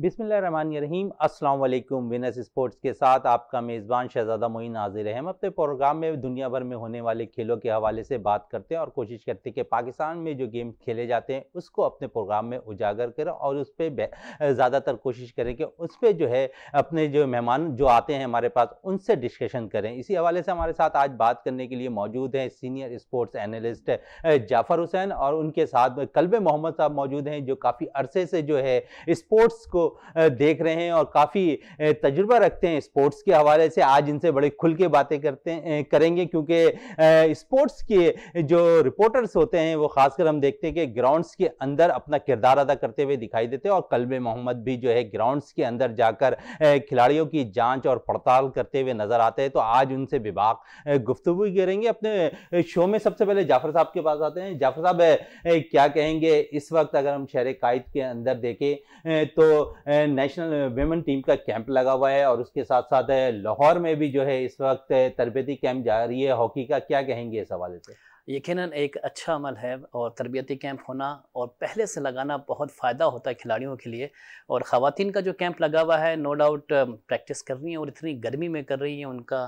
बिसमीम वालेकुम Venus sports के साथ आपका मेज़बान शहजादा मोइन नाजिर हम अपने प्रोग्राम में दुनिया भर में होने वाले खेलों के हवाले से बात करते हैं और कोशिश करते हैं कि पाकिस्तान में जो गेम खेले जाते हैं उसको अपने प्रोग्राम में उजागर करें और उस पर ज़्यादातर कोशिश करें कि उस पर जो है अपने जो मेहमान जो आते हैं हमारे पास उनसे डिस्कशन करें इसी हवाले से हमारे साथ आज बात करने के लिए मौजूद हैं senior sports analyst Jafar Hussain और उनके साथ कलब मोहम्मद साहब मौजूद हैं जो काफ़ी अरसे से जो है स्पोर्ट्स को देख रहे हैं और काफ़ी तजुर्बा रखते हैं स्पोर्ट्स के हवाले से आज इनसे बड़े खुल के बातें करते हैं करेंगे क्योंकि स्पोर्ट्स के जो रिपोर्टर्स होते हैं वो खासकर हम देखते हैं कि ग्राउंड्स के अंदर अपना किरदार अदा करते हुए दिखाई देते हैं और कलब मोहम्मद भी जो है ग्राउंड्स के अंदर जाकर खिलाड़ियों की जाँच और पड़ताल करते हुए नजर आते हैं तो आज उनसे विभाग गुफ्तु करेंगे अपने शो में सबसे पहले जाफर साहब के पास आते हैं जाफर साहब क्या कहेंगे इस वक्त अगर हम शहर कायद के अंदर देखें तो नेशनल वेमेन टीम का कैंप लगा हुआ है और उसके साथ साथ लाहौर में भी जो है इस वक्त तरबती कैंप जा रही है हॉकी का क्या कहेंगे इस हवाले से यकीन एक अच्छा अमल है और तरबियती कैंप होना और पहले से लगाना बहुत फ़ायदा होता है खिलाड़ियों के लिए और ख़वान का जो कैंप लगा हुआ है नो डाउट प्रैक्टिस कर रही हैं और इतनी गर्मी में कर रही हैं उनका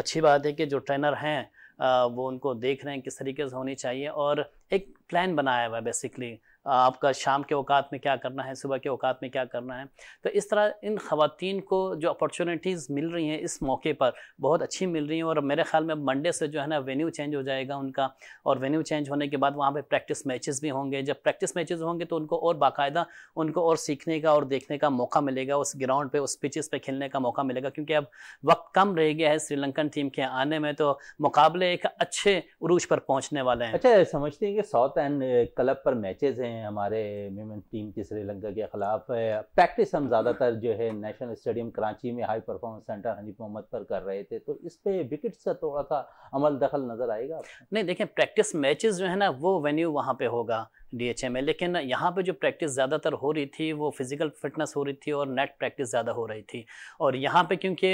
अच्छी बात है कि जो ट्रेनर हैं वो उनको देख रहे हैं किस तरीके से होनी चाहिए और एक प्लान बनाया हुआ है बेसिकली आपका शाम के अवात में क्या करना है सुबह के अवात में क्या करना है तो इस तरह इन खातन को जो अपॉर्चुनिटीज़ मिल रही हैं इस मौके पर बहुत अच्छी मिल रही हैं और मेरे ख्याल में मंडे से जो है ना वेन्यू चेंज हो जाएगा उनका और वेन्यू चेंज होने के बाद वहाँ पर प्रैक्टिस मैचेज़ भी होंगे जब प्रैक्टिस मैचेस होंगे तो उनको और बाकायदा उनको और सीखने का और देखने का मौका मिलेगा उस ग्राउंड पर उस पिचेस पे खेलने का मौका मिलेगा क्योंकि अब वक्त कम रह गया है श्रीलंकन टीम के आने में तो मुकाबले एक अच्छे उरूज पर पहुँचने वाले हैं अच्छा समझते हैं कि साउथ एंड क्लब पर मैचेज़ हैं हमारे विमेन टीम की श्रीलंका के ख़िलाफ़ प्रैक्टिस हम ज़्यादातर जो है नेशनल स्टेडियम कराची में high performance centre Hanif Mohammad पर कर रहे थे तो इस पर विकेट्स का थोड़ा सा अमल दखल नज़र आएगा नहीं देखें प्रैक्टिस मैचेस जो है ना वो वेन्यू वहाँ पर होगा डीएचए में लेकिन यहाँ पे जो प्रैक्टिस ज़्यादातर हो रही थी वो फिज़िकल फिटनेस हो रही थी और नेट प्रैक्टिस ज़्यादा हो रही थी और यहाँ पे क्योंकि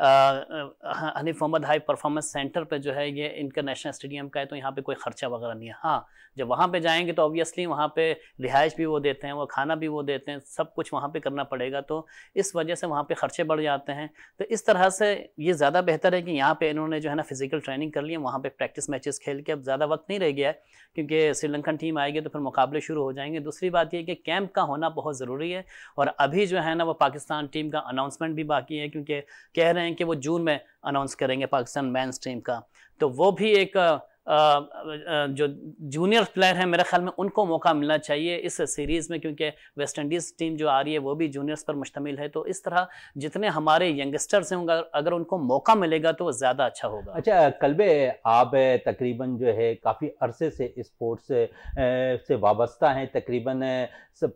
Hanif Mohammad high performance centre पे जो है ये इंटरनेशनल स्टेडियम का है तो यहाँ पे कोई ख़र्चा वगैरह नहीं है हाँ जब वहाँ पे जाएंगे तो ऑब्वियसली वहाँ पे रिहाइश भी वो देते हैं वो खाना भी वो देते हैं सब कुछ वहाँ पर करना पड़ेगा तो इस वजह से वहाँ पर खर्चे बढ़ जाते हैं तो इस तरह से ये ज़्यादा बेहतर है कि यहाँ पर इन्होंने जो है ना फिज़िकल ट्रेनिंग कर ली वहाँ पर प्रैक्टिस मैचेस खेल के अब ज़्यादा वक्त नहीं रह गया है क्योंकि श्रीलंकन टीम आएगी तो फिर मुकाबले शुरू हो जाएंगे दूसरी बात यह कि कैंप का होना बहुत ज़रूरी है और अभी जो है ना वो पाकिस्तान टीम का अनाउंसमेंट भी बाकी है क्योंकि कह रहे हैं कि वो जून में अनाउंस करेंगे पाकिस्तान मैंस टीम का तो वो भी एक जो जूनियर प्लेयर हैं मेरे ख्याल में उनको मौका मिलना चाहिए इस सीरीज़ में क्योंकि वेस्ट इंडीज़ टीम जो आ रही है वो भी जूनियर्स पर मुश्तमिल है तो इस तरह जितने हमारे यंगस्टर्स हैं अगर उनको मौका मिलेगा तो ज़्यादा अच्छा होगा अच्छा कलबे आप तकरीबन जो है काफ़ी अरसे से स्पोर्ट्स से वाबस्ता हैं तकरीबन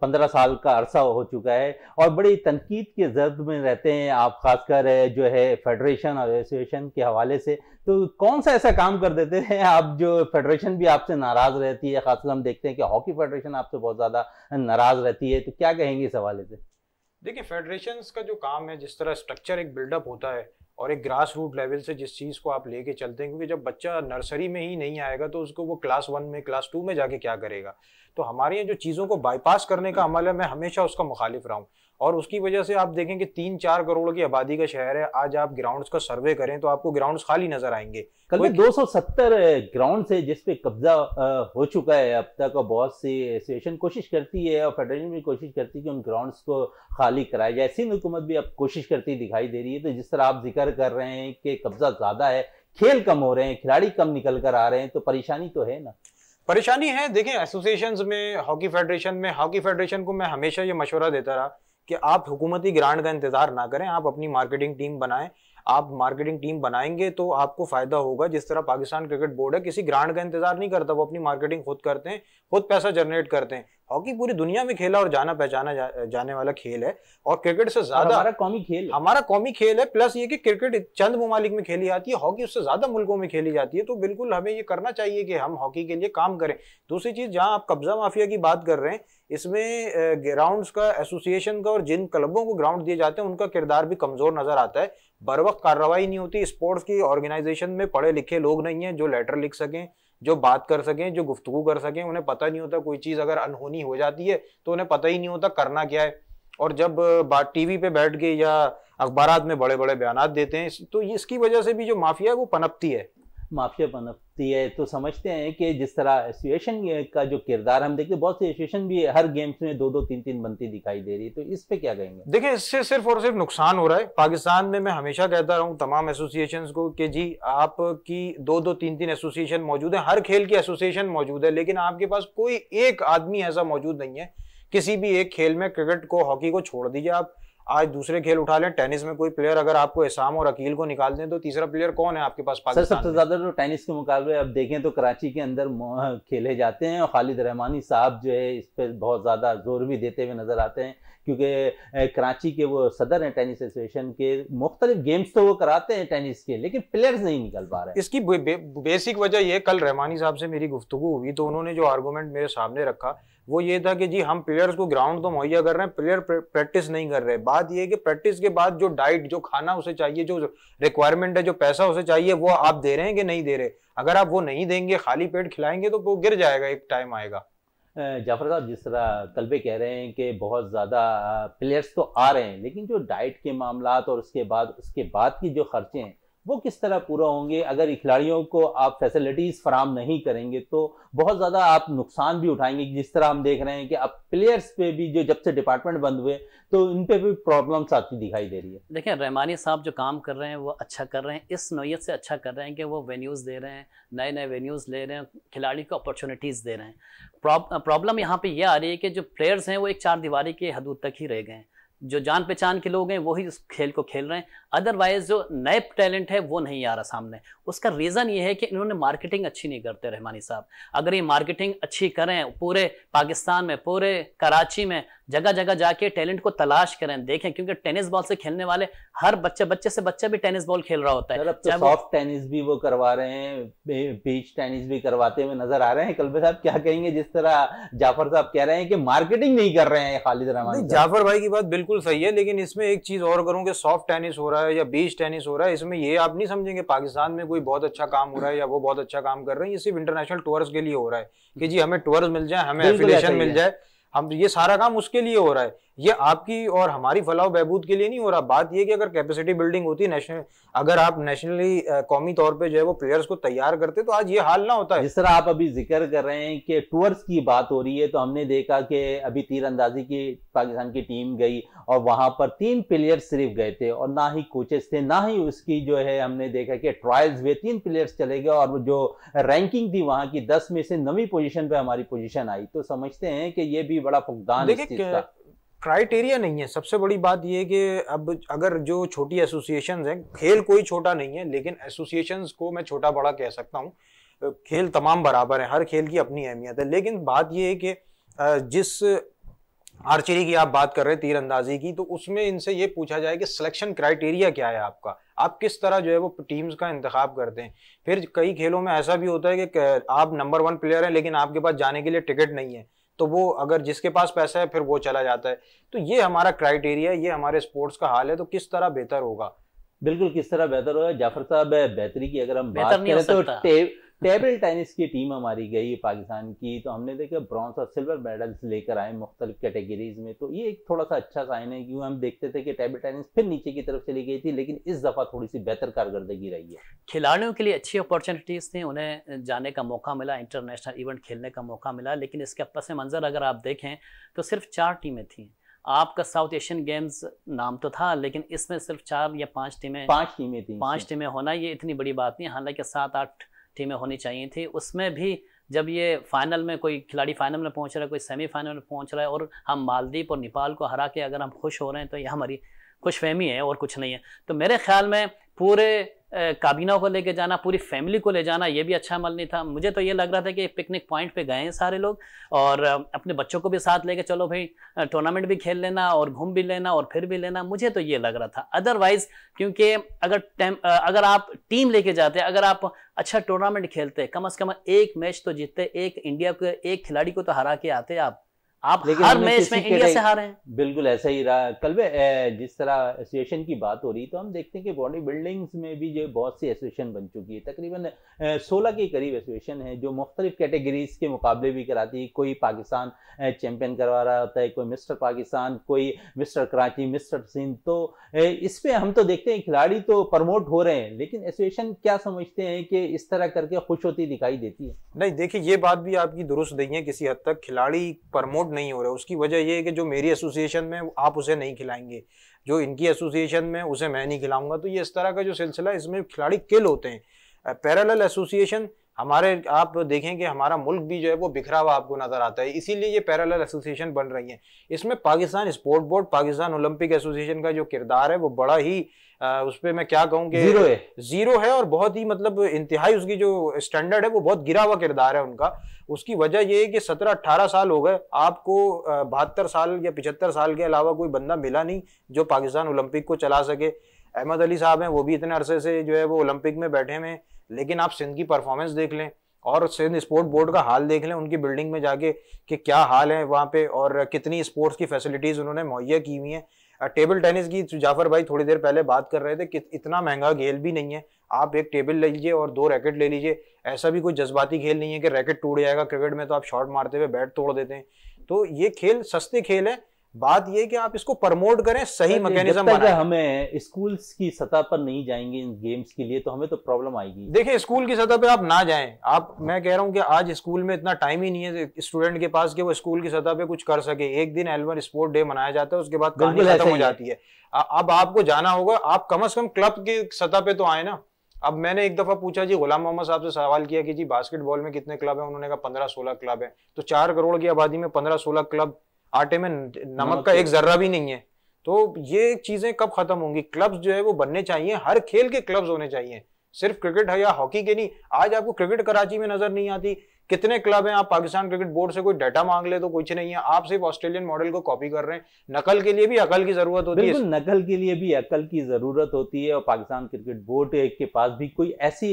पंद्रह साल का अरसा हो चुका है और बड़ी तनकीद के जर्द में रहते हैं आप खासकर जो है फेडरेशन और एसोसिएशन के हवाले से तो कौन सा ऐसा काम कर देते हैं आप जो फेडरेशन भी आपसे नाराज रहती है खासकर हम देखते हैं कि हॉकी फेडरेशन आपसे बहुत ज़्यादा नाराज रहती है तो क्या कहेंगे इस हवाले से देखिए फेडरेशन का जो काम है जिस तरह स्ट्रक्चर एक बिल्डअप होता है और एक ग्रास रूट लेवल से जिस चीज़ को आप लेके चलते हैं क्योंकि जब बच्चा नर्सरी में ही नहीं आएगा तो उसको वो क्लास वन में क्लास टू में जाके क्या करेगा तो हमारे यहाँ जो चीज़ों को बाईपास करने का अमल है मैं हमेशा उसका मुखालिफ रहा हूँ और उसकी वजह से आप देखें कि तीन चार करोड़ की आबादी का शहर है आज आप ग्राउंड्स का सर्वे करें तो आपको ग्राउंड्स खाली नजर आएंगे कल में तो सत्तर ग्राउंड है जिसपे कब्जा हो चुका है अब तक और बहुत सी एसोसिएशन कोशिश करती है और फेडरेशन भी कोशिश करती है कि उन ग्राउंड्स को खाली कराया जाए सिंध हुकूमत भी अब कोशिश करती दिखाई दे रही है तो जिस तरह आप जिक्र कर रहे हैं कि कब्जा ज्यादा है खेल कम हो रहे हैं खिलाड़ी कम निकल कर आ रहे हैं तो परेशानी तो है ना परेशानी है देखें एसोसिएशन में हॉकी फेडरेशन में हॉकी फेडरेशन को मैं हमेशा ये मशवरा देता रहा कि आप हुकूमती ग्रांट का इंतज़ार ना करें आप अपनी मार्केटिंग टीम बनाएं आप मार्केटिंग टीम बनाएंगे तो आपको फ़ायदा होगा जिस तरह पाकिस्तान क्रिकेट बोर्ड है किसी ग्रांट का इंतज़ार नहीं करता वो अपनी मार्केटिंग खुद करते हैं खुद पैसा जनरेट करते हैं हॉकी पूरी दुनिया में खेला और जाना पहचाना जा, जाने वाला खेल है और क्रिकेट से ज्यादा हमारा कौमी खेल हमारा कौमी खेल है प्लस ये कि क्रिकेट चंद ममालिक में खेली जाती है हॉकी उससे ज्यादा मुल्कों में खेली जाती है तो बिल्कुल हमें ये करना चाहिए कि हम हॉकी के लिए काम करें दूसरी चीज जहाँ आप कब्जा माफिया की बात कर रहे हैं इसमें ग्राउंड्स का एसोसिएशन का और जिन क्लबों को ग्राउंड दिए जाते हैं उनका किरदार भी कमजोर नजर आता है बर वक्त कार्रवाई नहीं होती स्पोर्ट्स की ऑर्गेनाइजेशन में पढ़े लिखे लोग नहीं है जो लेटर लिख सकें जो बात कर सकें जो गुफ्तु कर सकें उन्हें पता नहीं होता कोई चीज़ अगर अनहोनी हो जाती है तो उन्हें पता ही नहीं होता करना क्या है और जब बात टीवी पे बैठ के या अखबार में बड़े बड़े बयान देते हैं तो इसकी वजह से भी जो माफिया है वो पनपती है माफिया बनती है तो समझते हैं कि जिस तरह एसोसिएशन का जो किरदार हम देखते हैं बहुत सी एसोसिएशन भी हर गेम्स में दो दो तीन तीन बनती दिखाई दे रही है तो इस पे क्या कहेंगे देखिए इससे सिर्फ और सिर्फ नुकसान हो रहा है पाकिस्तान में मैं हमेशा कहता रहा हूँ तमाम एसोसिएशन को कि जी आपकी दो दो तीन तीन एसोसिएशन मौजूद है हर खेल की एसोसिएशन मौजूद है लेकिन आपके पास कोई एक आदमी ऐसा मौजूद नहीं है किसी भी एक खेल में क्रिकेट को हॉकी को छोड़ दीजिए आप आज दूसरे खेल उठा लें टेनिस में कोई प्लेयर अगर आपको इसाम और अकील को निकाल दें तो तीसरा प्लेयर कौन है आपके पास सर सबसे ज्यादा तो टेनिस के मुकाबले अब देखें तो कराची के अंदर खेले जाते हैं और खालिद रहमानी साहब जो है इस पर बहुत ज्यादा जोर भी देते हुए नजर आते हैं क्योंकि कराची के वो सदर हैं टेनिस एसोसिएशन के मुख्तलिफ गेम्स तो वो कराते हैं टेनिस के लेकिन प्लेयर्स नहीं निकल पा रहे इसकी बे, बे, बेसिक वजह यह कल रहमानी साहब से मेरी गुफ्तु हुई तो उन्होंने जो आर्गूमेंट मेरे सामने रखा वो ये था कि जी हम प्लेयर्स को ग्राउंड तो मुहैया कर रहे हैं प्लेयर प्रैक्टिस नहीं कर रहे बात ये है कि प्रैक्टिस के बाद जो डाइट जो खाना उसे चाहिए जो रिक्वायरमेंट है जो पैसा उसे चाहिए वो आप दे रहे हैं कि नहीं दे रहे अगर आप वो नहीं देंगे खाली पेट खिलाएंगे तो वो गिर जाएगा एक टाइम आएगा जाफर साहब जिस तरह तलबे कह रहे हैं कि बहुत ज़्यादा प्लेयर्स तो आ रहे हैं लेकिन जो डाइट के मामला और उसके बाद उसके बाद की जो खर्चे हैं वो किस तरह पूरा होंगे अगर खिलाड़ियों को आप फैसिलिटीज़ फराम नहीं करेंगे तो बहुत ज़्यादा आप नुकसान भी उठाएंगे जिस तरह हम देख रहे हैं कि अब प्लेयर्स पे भी जो जब से डिपार्टमेंट बंद हुए तो इन पे भी प्रॉब्लम्स आती दिखाई दे रही है देखिए रहमानी साहब जो काम कर रहे हैं वो अच्छा कर रहे हैं इस नोयत से अच्छा कर रहे हैं कि वो वेन्यूज़ दे रहे हैं नए नए वेन्यूज़ ले रहे हैं खिलाड़ी को अपॉर्चुनिटीज़ दे रहे हैं प्रॉब्लम यहाँ पर यह आ रही है कि जो प्लेयर्स हैं वो एक चार दीवारी के हदूद तक ही रह गए हैं जो जान पहचान के लोग हैं वही उस खेल को खेल रहे हैं अदरवाइज जो नए टैलेंट है वो नहीं आ रहा सामने उसका रीज़न ये है कि इन्होंने मार्केटिंग अच्छी नहीं करते रहमानी साहब अगर ये मार्केटिंग अच्छी करें पूरे पाकिस्तान में पूरे कराची में जगह जगह जाके टैलेंट को तलाश करें देखें क्योंकि टेनिस बॉल से खेलने वाले हर बच्चे बच्चे से बच्चा भी टेनिस बॉल खेल रहा होता है अब तो सॉफ्ट टेनिस भी वो करवा रहे हैं बीच टेनिस भी करवाते हुए नजर आ रहे हैं कल्बे साहब क्या कहेंगे जिस तरह जाफर साहब कह रहे हैं कि मार्केटिंग नहीं कर रहे हैं खालिद रहमान जाफर भाई की बात बिल्कुल सही है लेकिन इसमें एक चीज और करूँ की सॉफ्ट टेनिस हो रहा है या बीच टेनिस हो रहा है इसमें ये आप नहीं समझेंगे पाकिस्तान में कोई बहुत अच्छा काम हो रहा है या वो बहुत अच्छा काम कर रहे हैं ये सिर्फ इंटरनेशनल टूर्स के लिए हो रहा है कि जी हमें टूर्स मिल जाए हमें एफिलेशन मिल जाए हम ये सारा काम उसके लिए हो रहा है ये आपकी और हमारी फलाह बहबूद के लिए नहीं हो रहा बात ये कि अगर कैपेसिटी बिल्डिंग होती नेशनल अगर आप नेशनली कौमी तौर पे जो है वो प्लेयर्स को तैयार करते तो आज ये हाल ना होता है जिस तरह आप अभी जिक्र कर रहे हैं कि टूर्स की बात हो रही है तो हमने देखा कि अभी अंदाजी की पाकिस्तान की टीम गई और वहां पर तीन प्लेयर्स सिर्फ गए थे और ना ही कोचेस थे ना ही उसकी जो है हमने देखा कि ट्रायल्स हुए तीन प्लेयर्स चले गए और जो रैंकिंग थी वहां की दस में से नवी पोजिशन पर हमारी पोजिशन आई तो समझते हैं कि ये भी बड़ा फुकदान देखिए क्राइटेरिया नहीं है सबसे बड़ी बात यह कि अब अगर जो छोटी एसोसिएशन हैं खेल कोई छोटा नहीं है लेकिन एसोसिएशन को मैं छोटा बड़ा कह सकता हूँ खेल तमाम बराबर है हर खेल की अपनी अहमियत है लेकिन बात यह है कि जिस आर्चरी की आप बात कर रहे हैं तीरंदाजी की तो उसमें इनसे ये पूछा जाए कि सिलेक्शन क्राइटेरिया क्या है आपका आप किस तरह जो है वो टीम्स का इंतखा करते हैं फिर कई खेलों में ऐसा भी होता है कि आप नंबर वन प्लेयर हैं लेकिन आपके पास जाने के लिए टिकट नहीं है तो वो अगर जिसके पास पैसा है फिर वो चला जाता है तो ये हमारा क्राइटेरिया ये हमारे स्पोर्ट्स का हाल है तो किस तरह बेहतर होगा बिल्कुल किस तरह बेहतर होगा जाफर साहब बेहतरी की अगर हम बात करें तो टेबल टेनिस की टीम हमारी गई पाकिस्तान की तो हमने देखा ब्रॉन्ज और सिल्वर मेडल्स लेकर आए मुख्तलिफ कैटेगरीज में तो ये एक थोड़ा सा अच्छा साइन है क्योंकि हम देखते थे कि टेबल टेनिस फिर नीचे की तरफ चली गई थी लेकिन इस दफ़ा थोड़ी सी बेहतर कारकर्दगी रही है खिलाड़ियों के लिए अच्छी अपॉर्चुनिटीज़ थी उन्हें जाने का मौका मिला इंटरनेशनल इवेंट खेलने का मौका मिला लेकिन इसके पस मंज़र अगर आप देखें तो सिर्फ चार टीमें थी आपका साउथ एशियन गेम्स नाम तो था लेकिन इसमें सिर्फ चार या पांच टीमें पांच टीमें थी पांच टीमें होना ये इतनी बड़ी बात नहीं हालांकि सात आठ टीमें होनी चाहिए थी उसमें भी जब ये फाइनल में कोई खिलाड़ी फाइनल में पहुंच रहा है कोई सेमीफाइनल में पहुंच रहा है और हम मालदीप और नेपाल को हरा के अगर हम खुश हो रहे हैं तो यह हमारी खुश फहमी है और कुछ नहीं है तो मेरे ख्याल में पूरे काबीना को लेके जाना पूरी फैमिली को ले जाना ये भी अच्छा अमल नहीं था मुझे तो ये लग रहा था कि पिकनिक पॉइंट पे गए हैं सारे लोग और अपने बच्चों को भी साथ लेके चलो भाई टूर्नामेंट भी खेल लेना और घूम भी लेना और फिर भी लेना मुझे तो ये लग रहा था अदरवाइज क्योंकि अगर टेम अगर आप टीम लेके जाते अगर आप अच्छा टूर्नामेंट खेलते कम अज़ कम एक मैच तो जीतते एक इंडिया के एक खिलाड़ी को तो हरा के आते आप आप हर मैच में इंडिया से हारे हैं बिल्कुल ऐसा ही रहा कल वे जिस तरह एसोसिएशन की बात हो रही तो हम देखते हैं कि बॉडी बिल्डिंग्स में भी जो बहुत सी एसोसिएशन बन चुकी है तकरीबन सोलह के करीब एसोसिएशन है जो मुख्तलिफ कैटेगरीज के मुकाबले भी कराती है कोई पाकिस्तान चैंपियन करवा रहा होता है कोई मिस्टर पाकिस्तान कोई मिस्टर कराची मिस्टर सिंध तो इस पर हम तो देखते हैं खिलाड़ी तो प्रमोट हो रहे हैं लेकिन एसोसिएशन क्या समझते हैं कि इस तरह करके खुश होती दिखाई देती है नहीं देखिए ये बात भी आपकी दुरुस्त नहीं है किसी हद तक खिलाड़ी प्रमोट अलाउड नहीं हो रहा उसकी वजह ये है कि जो मेरी एसोसिएशन में आप उसे नहीं खिलाएंगे जो इनकी एसोसिएशन में उसे मैं नहीं खिलाऊंगा तो ये इस तरह का जो सिलसिला है इसमें खिलाड़ी किल होते हैं पैरल एसोसिएशन हमारे आप देखें कि हमारा मुल्क भी जो है वो बिखरा हुआ आपको नजर आता है इसीलिए ये पैरल एसोसिएशन बन रही है इसमें Pakistan sport board Pakistan Olympic association का जो किरदार है वो बड़ा ही उस पर मैं क्या कहूँ कि जीरो है जीरो है और बहुत ही मतलब इंतहाई उसकी जो स्टैंडर्ड है वो बहुत गिरा हुआ किरदार है उनका उसकी वजह यह है कि सत्रह अट्ठारह साल हो गए आपको बहत्तर साल या पिछहत्तर साल के अलावा कोई बंदा मिला नहीं जो पाकिस्तान ओलंपिक को चला सके अहमद अली साहब हैं वो भी इतने अरसे से जो है वो ओलंपिक में बैठे हुए हैं लेकिन आप सिंध की परफॉर्मेंस देख लें और सिंध स्पोर्ट बोर्ड का हाल देख लें उनकी बिल्डिंग में जाके कि क्या हाल है वहाँ पे और कितनी स्पोर्ट्स की फैसिलिटीज़ उन्होंने मुहैया की हुई हैं टेबल टेनिस की जाफर भाई थोड़ी देर पहले बात कर रहे थे कि इतना महंगा खेल भी नहीं है आप एक टेबल ले लीजिए और दो रैकेट ले लीजिए ऐसा भी कोई जज्बाती खेल नहीं है कि रैकेट टूट जाएगा क्रिकेट में तो आप शॉट मारते हुए बैट तोड़ देते हैं तो ये खेल सस्ते खेल है बात यह कि आप इसको प्रमोट करें सही मैकेनिज्म हमें स्कूल की सतह पर नहीं जाएंगे इन गेम्स के लिए तो हमें तो प्रॉब्लम आएगी देखिए स्कूल की सतह पर आप ना जाएं आप मैं कह रहा हूं कि आज स्कूल में इतना टाइम ही नहीं है स्टूडेंट के पास कि वो स्कूल की सतह पे कुछ कर सके एक दिन एलवन स्पोर्ट डे मनाया जाता है उसके बाद कहानी खत्म हो जाती है अब आपको जाना होगा आप कम अज कम क्लब की सतह पे तो आए ना अब मैंने एक दफा पूछा जी गुलाम मोहम्मद साहब से सवाल किया कि जी बास्केटबॉल में कितने क्लब हैं उन्होंने कहा पंद्रह सोलह क्लब हैं तो चार करोड़ की आबादी में पंद्रह सोलह क्लब आटे में नमक का एक जर्रा भी नहीं है तो ये चीजें कब खत्म होंगी क्लब्स जो है वो बनने चाहिए हर खेल के क्लब्स होने चाहिए सिर्फ क्रिकेट है या हॉकी के नहीं आज आपको क्रिकेट कराची में नजर नहीं आती कितने क्लब हैं आप पाकिस्तान क्रिकेट बोर्ड से कोई डाटा मांग ले तो कुछ नहीं है आप सिर्फ ऑस्ट्रेलियन मॉडल को कॉपी कर रहे हैं नकल के लिए भी अकल की जरूरत होती है नकल के लिए भी अकल की जरूरत होती है और पाकिस्तान क्रिकेट बोर्ड के पास भी कोई ऐसी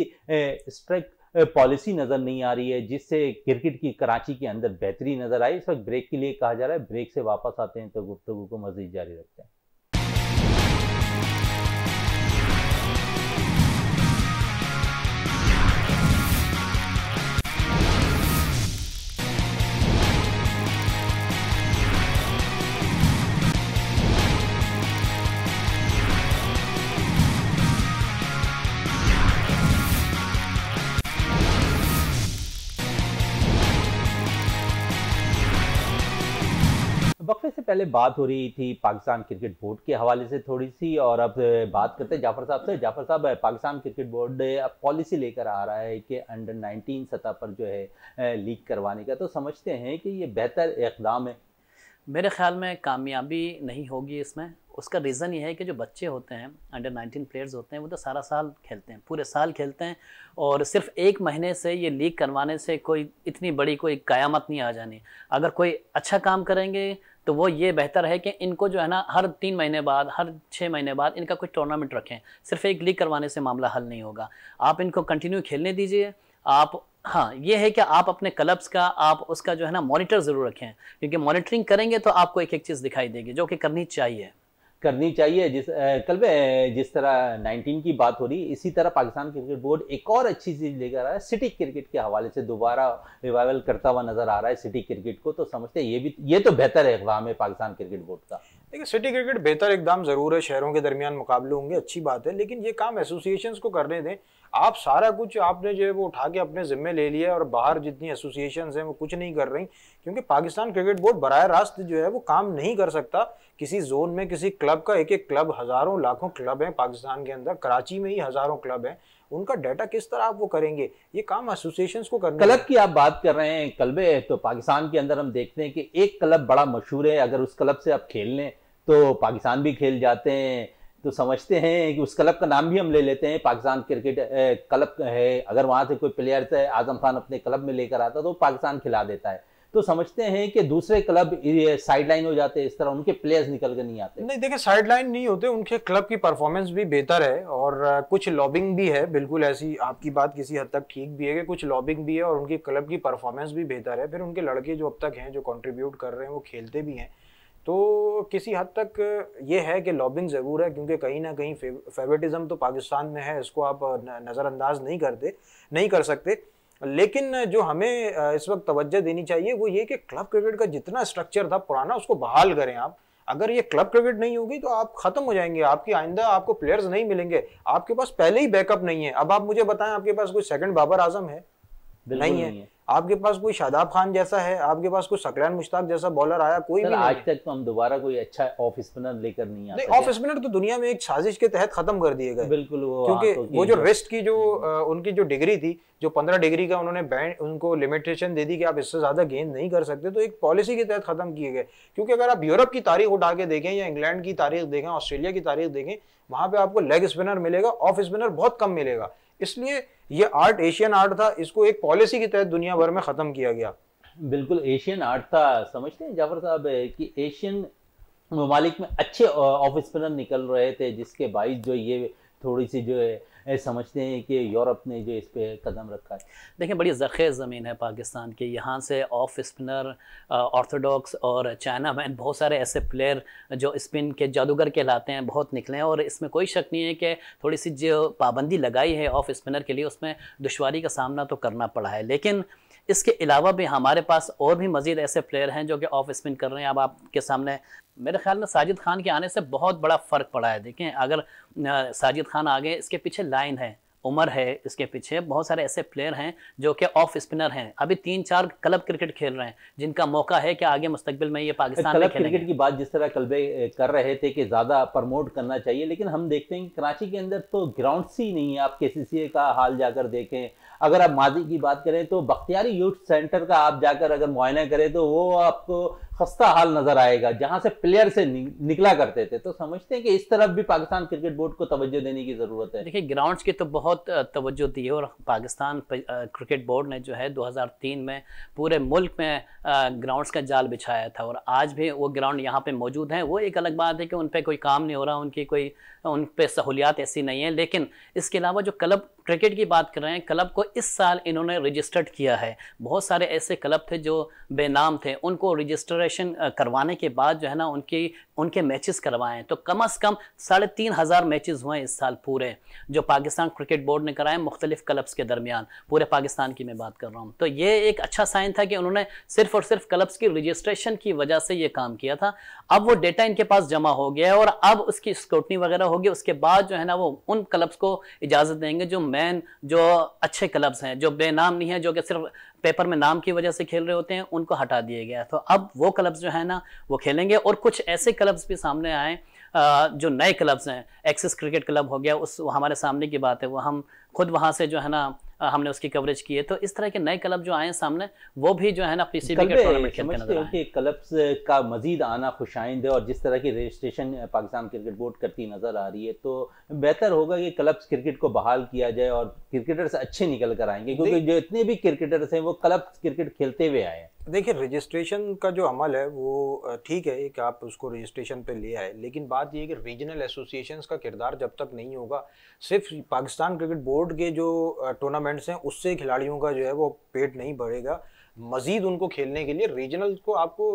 स्ट्रिक्ट पॉलिसी नज़र नहीं आ रही है जिससे क्रिकेट की कराची के अंदर बेहतरी नज़र आई इस वक्त ब्रेक के लिए कहा जा रहा है ब्रेक से वापस आते हैं तो गुप्तगु को मजीद जारी रखते हैं पहले बात हो रही थी पाकिस्तान क्रिकेट बोर्ड के हवाले से थोड़ी सी और अब बात करते हैं जाफर साहब से जाफर साहब पाकिस्तान क्रिकेट बोर्ड अब पॉलिसी लेकर आ रहा है कि अंडर 19 सतह पर जो है लीग करवाने का तो समझते हैं कि ये बेहतर इकदाम है मेरे ख्याल में कामयाबी नहीं होगी इसमें उसका रीज़न ये है कि जो बच्चे होते हैं अंडर 19 प्लेयर्स होते हैं वो तो सारा साल खेलते हैं पूरे साल खेलते हैं और सिर्फ एक महीने से ये लीग करवाने से कोई इतनी बड़ी कोई कयामत नहीं आ जानी अगर कोई अच्छा काम करेंगे तो वो ये बेहतर है कि इनको जो है ना हर तीन महीने बाद हर छः महीने बाद इनका कुछ टूर्नामेंट रखें सिर्फ एक लीग करवाने से मामला हल नहीं होगा आप इनको कंटिन्यू खेलने दीजिए आप हाँ ये है कि आप अपने क्लब्स का आप उसका जो है ना मॉनिटर ज़रूर रखें क्योंकि मॉनिटरिंग करेंगे तो आपको एक एक चीज़ दिखाई देगी जो कि करनी चाहिए करनी चाहिए जिस कल जिस तरह 19 की बात हो रही इसी तरह पाकिस्तान क्रिकेट बोर्ड एक और अच्छी चीज़ लेकर आ रहा है सिटी क्रिकेट के हवाले से दोबारा रिवाइवल करता हुआ नजर आ रहा है सिटी क्रिकेट को तो समझते ये भी ये तो बेहतर है इकदाम है पाकिस्तान क्रिकेट बोर्ड का देखिए सिटी क्रिकेट बेहतर एकदम ज़रूर है शहरों के दरमियान मुकाबले होंगे अच्छी बात है लेकिन ये काम एसोसिएशन को करने दें आप सारा कुछ आपने जो है वो उठा के अपने जिम्मे ले लिया और बाहर जितनी एसोसिएशन हैं वो कुछ नहीं कर रही क्योंकि पाकिस्तान क्रिकेट बोर्ड बर रास्त जो है वो काम नहीं कर सकता किसी जोन में किसी क्लब का एक एक क्लब हज़ारों लाखों क्लब हैं पाकिस्तान के अंदर कराची में ही हज़ारों क्लब हैं उनका डाटा किस तरह आप वो करेंगे ये काम एसोसिएशन को करना क्लब की आप बात कर रहे हैं क्लबे तो पाकिस्तान के अंदर हम देखते हैं कि एक क्लब बड़ा मशहूर है अगर उस क्लब से आप खेल लें तो पाकिस्तान भी खेल जाते हैं तो समझते हैं कि उस क्लब का नाम भी हम ले लेते हैं पाकिस्तान क्रिकेट क्लब है अगर वहाँ से कोई प्लेयर थे आजम खान अपने क्लब में लेकर आता तो पाकिस्तान खिला देता है तो समझते हैं कि दूसरे क्लब साइड लाइन हो जाते हैं इस तरह उनके प्लेयर्स निकल के नहीं आते नहीं देखिए साइड लाइन नहीं होते उनके क्लब की परफॉर्मेंस भी बेहतर है और कुछ लॉबिंग भी है बिल्कुल ऐसी आपकी बात किसी हद तक ठीक भी है कि कुछ लॉबिंग भी है और उनके क्लब की परफॉर्मेंस भी बेहतर है फिर उनके लड़के जो अब तक हैं जो कॉन्ट्रीब्यूट कर रहे हैं वो खेलते भी हैं तो किसी हद तक ये है कि लॉबिंग ज़रूर है क्योंकि कहीं ना कहीं फेवरेटिज़म तो पाकिस्तान में है इसको आप नज़रअंदाज नहीं करते नहीं कर सकते लेकिन जो हमें इस वक्त तवज्जो देनी चाहिए वो ये कि क्लब क्रिकेट का जितना स्ट्रक्चर था पुराना उसको बहाल करें आप अगर ये क्लब क्रिकेट नहीं होगी तो आप खत्म हो जाएंगे आपकी आइंदा आपको प्लेयर्स नहीं मिलेंगे आपके पास पहले ही बैकअप नहीं है अब आप मुझे बताएं आपके पास कोई सेकंड बाबर आजम है नहीं, नहीं है आपके पास कोई शादाब खान जैसा है आपके पास कोई सकरैन मुश्ताक जैसा बॉलर आया कोई भी आज तक तो हम दोबारा कोई अच्छा ऑफ स्पिनर लेकर नहीं आए ऑफ स्पिनर तो दुनिया में एक साजिश के तहत खत्म कर दिए गए बिल्कुल वो क्योंकि तो वो जो रिस्ट की जो उनकी जो डिग्री थी जो पंद्रह डिग्री का उन्होंने बैंड उनको लिमिटेशन दे दी कि आप इससे ज्यादा गेंद नहीं कर सकते तो एक पॉलिसी के तहत खत्म किए गए क्योंकि अगर आप यूरोप की तारीख उठा के देखें या इंग्लैंड की तारीख देखें ऑस्ट्रेलिया की तारीख देखें वहां पे आपको लेग स्पिनर मिलेगा ऑफ स्पिनर बहुत कम मिलेगा इसलिए ये आर्ट एशियन आर्ट था इसको एक पॉलिसी के तहत दुनिया भर में ख़त्म किया गया बिल्कुल एशियन आर्ट था समझते हैं जाफर साहब कि एशियन ममालिक में अच्छे ऑफिस निकल रहे थे जिसके बाईस जो ये थोड़ी सी जो है समझते हैं कि यूरोप ने जो इस पर कदम रखा है देखें बड़ी ज़ख़ीर ज़मीन है पाकिस्तान की यहाँ से ऑफ स्पिनर ऑर्थोडॉक्स और चाइना मैन बहुत सारे ऐसे प्लेयर जो स्पिन के जादूगर के लाते हैं बहुत निकले हैं और इसमें कोई शक नहीं है कि थोड़ी सी जो पाबंदी लगाई है ऑफ स्पिनर के लिए उसमें दुशारी का सामना तो करना पड़ा है लेकिन इसके अलावा भी हमारे पास और भी मज़ीद ऐसे प्लेयर हैं जो कि ऑफ स्पिन कर रहे हैं अब आपके सामने मेरे ख्याल में साजिद खान के आने से बहुत बड़ा फ़र्क पड़ा है देखें अगर साजिद खान आ गए इसके पीछे लाइन है उमर है इसके पीछे बहुत सारे ऐसे प्लेयर हैं जो कि ऑफ स्पिनर हैं अभी तीन चार क्लब क्रिकेट खेल रहे हैं जिनका मौका है कि आगे मुस्तकबिल में ये पाकिस्तान क्लब क्रिकेट की बात जिस तरह कलबे कर रहे थे कि ज़्यादा प्रमोट करना चाहिए लेकिन हम देखते हैं कि कराची के अंदर तो ग्राउंड ही नहीं है आप के का हाल जाकर देखें अगर आप माजी की बात करें तो बख्तियारी यूथ सेंटर का आप जाकर अगर मुआयना करें तो वो आपको खस्ता हाल नजर आएगा जहां से प्लेयर से निकला करते थे तो समझते हैं कि इस तरफ भी पाकिस्तान क्रिकेट बोर्ड को तवज्जो देने की ज़रूरत है देखिए ग्राउंड्स की तो बहुत तवज्जो दी है और पाकिस्तान क्रिकेट बोर्ड ने जो है 2003 में पूरे मुल्क में ग्राउंड्स का जाल बिछाया था और आज भी वो ग्राउंड यहाँ पे मौजूद हैं वो एक अलग बात है कि उन पर कोई काम नहीं हो रहा उनकी कोई उन पर सहूलियात ऐसी नहीं है लेकिन इसके अलावा जो क्लब क्रिकेट की बात कर रहे हैं क्लब को इस साल इन्होंने रजिस्टर्ड किया है बहुत सारे ऐसे क्लब थे जो बेनाम थे उनको रजिस्ट्रेशन करवाने के बाद जो है ना उनकी उनके मैचेस करवाए हैं तो कम अज़ कम साढ़े तीन हज़ार मैचेस हुए इस साल पूरे जो पाकिस्तान क्रिकेट बोर्ड ने कराए मुख्तलिफ क्लब्स के दरमियान पूरे पाकिस्तान की मैं बात कर रहा हूँ तो ये एक अच्छा साइन था कि उन्होंने सिर्फ और सिर्फ क्लब्स की रजिस्ट्रेशन की वजह से ये काम किया था अब वो डेटा इनके पास जमा हो गया है और अब उसकी स्क्रूटनी वगैरह होगी उसके बाद जो है ना वो उन क्लब्स को इजाज़त देंगे जो मैन जो अच्छे क्लब्स हैं जो बेनाम नहीं है जो कि सिर्फ पेपर में नाम की वजह से खेल रहे होते हैं उनको हटा दिया गया तो अब वो क्लब्स जो है ना वो खेलेंगे और कुछ ऐसे क्लब्स भी सामने आए जो नए क्लब्स हैं एक्सिस क्रिकेट क्लब हो गया उस हमारे सामने की बात है वो हम खुद वहाँ से जो है ना हमने उसकी कवरेज की है तो इस तरह के नए क्लब जो आए हैं सामने वो भी जो है ना पीसीबी के टूर्नामेंट खेलते नजर आए क्लब्स का मजीद आना खुशाइंद है और जिस तरह की रजिस्ट्रेशन पाकिस्तान क्रिकेट बोर्ड करती नजर आ रही है तो बेहतर होगा कि क्लब्स क्रिकेट को बहाल किया जाए और क्रिकेटर्स अच्छे निकल कर आएंगे क्योंकि जो इतने भी क्रिकेटर्स हैं वो क्लब क्रिकेट खेलते हुए आए हैं देखिए रजिस्ट्रेशन का जो अमल है वो ठीक है कि आप उसको रजिस्ट्रेशन पे ले आए लेकिन बात यह है कि रीजनल एसोसिएशन का किरदार जब तक नहीं होगा सिर्फ पाकिस्तान क्रिकेट बोर्ड के जो टूर्नामेंट्स हैं उससे खिलाड़ियों का जो है वो पेट नहीं भरेगा मजीद उनको खेलने के लिए रीजनल को आपको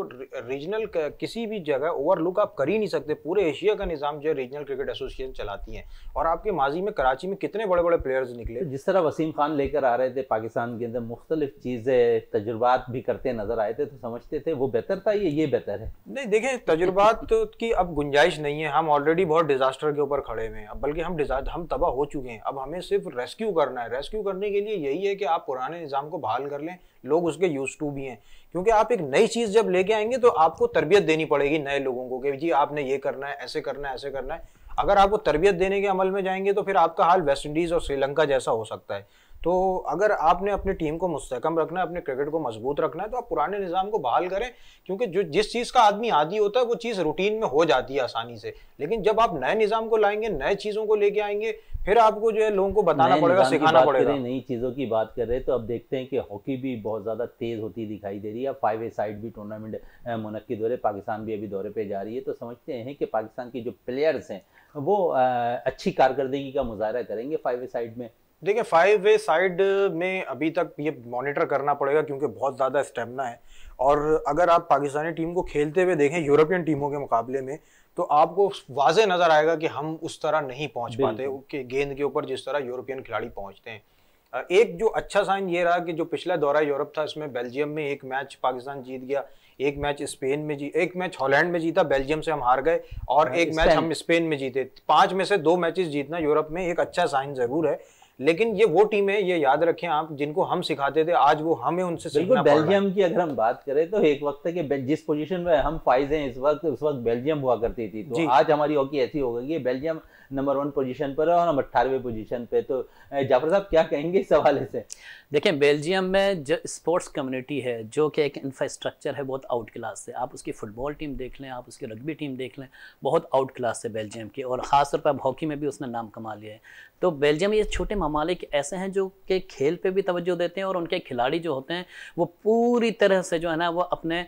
रीजनल किसी भी जगह ओवरलुक आप कर ही नहीं सकते पूरे एशिया का निज़ाम जो है रीजनल क्रिकेट एसोसिएशन चलाती है और आपके माजी में कराची में कितने बड़े बड़े प्लेयर्स निकले जिस तरह वसीम खान लेकर आ रहे थे पाकिस्तान के अंदर मुख्तलिफ चीज़ें तजुर्बात भी करते नज़र आए थे तो समझते थे वो बेहतर था ये ये बेहतर है नहीं देखें तजुर्बात तो की अब गुंजाइश नहीं है हम ऑलरेडी बहुत डिज़ास्टर के ऊपर खड़े हुए हैं बल्कि हम हम तबाह हो चुके हैं अब हमें सिर्फ रेस्क्यू करना है रेस्क्यू करने के लिए यही है कि आप पुराने निज़ाम को बहाल कर लें लोग उसके यूज टू भी हैं क्योंकि आप एक नई चीज़ जब लेके आएंगे तो आपको तरबियत देनी पड़ेगी नए लोगों को कि जी आपने ये करना है ऐसे करना है ऐसे करना है अगर आप वो तरबियत देने के अमल में जाएंगे तो फिर आपका हाल वेस्ट इंडीज़ और श्रीलंका जैसा हो सकता है तो अगर आपने अपनी टीम को मुस्तकम रखना है अपने क्रिकेट को मजबूत रखना है तो आप पुराने निज़ाम को बहाल करें क्योंकि जो जिस चीज़ का आदमी आदि होता है वो चीज़ रूटीन में हो जाती है आसानी से लेकिन जब आप नए निज़ाम को लाएंगे नए चीज़ों को लेके आएंगे फिर आपको जो है लोगों को बताना पड़ेगा सिखाना पड़ेगा नई चीज़ों की बात कर रहे हैं तो अब देखते हैं कि हॉकी भी बहुत ज़्यादा तेज़ होती दिखाई दे रही है फाइव ए साइड भी टूर्नामेंट मुनद हो रहे पाकिस्तान भी अभी दौरे पर जा रही है तो समझते हैं कि पाकिस्तान के जो प्लेयर्स हैं वो अच्छी कारकर्दगी का मुजाहरा करेंगे फाइव ए साइड में देखिए फाइव वे साइड में अभी तक ये मॉनिटर करना पड़ेगा क्योंकि बहुत ज़्यादा स्टेमिना है और अगर आप पाकिस्तानी टीम को खेलते हुए देखें यूरोपियन टीमों के मुकाबले में तो आपको वाजे नज़र आएगा कि हम उस तरह नहीं पहुंच पाते कि गेंद के ऊपर जिस तरह यूरोपियन खिलाड़ी पहुंचते हैं एक जो अच्छा साइन ये रहा कि जो पिछला दौरा यूरोप था इसमें बेल्जियम में एक मैच पाकिस्तान जीत गया एक मैच स्पेन में जी एक मैच हॉलैंड में जीता बेल्जियम से हम हार गए और हाँ, एक मैच हम स्पेन में जीते पांच में से दो मैचेस जीतना यूरोप में एक अच्छा साइन जरूर है लेकिन ये वो टीम है ये याद रखें आप जिनको हम सिखाते थे आज वो हमें उनसे बिल्कुल बेल्जियम की अगर हम बात करें तो एक वक्त है कि जिस पोजीशन में हम फाइज हैं इस वक्त उस वक्त बेल्जियम हुआ करती थी तो आज हमारी हॉकी ऐसी हो गई है बेल्जियम नंबर वन पोजीशन पर और हम अट्ठारहवें पोजीशन पे तो जाफर साहब क्या कहेंगे इस हवाले से देखें बेल्जियम में जो स्पोर्ट्स कम्युनिटी है जो कि एक इंफ्रास्ट्रक्चर है बहुत आउट क्लास है आप उसकी फुटबॉल टीम देख लें आप उसकी रग्बी टीम देख लें बहुत आउट क्लास है बेल्जियम की और ख़ासतौर पर अब हॉकी में भी उसने नाम कमा लिया है तो बेल्जियम ये छोटे ममालिक ऐसे हैं जो कि खेल पे भी तवज्जो देते हैं और उनके खिलाड़ी जो होते हैं वो पूरी तरह से जो है ना वो अपने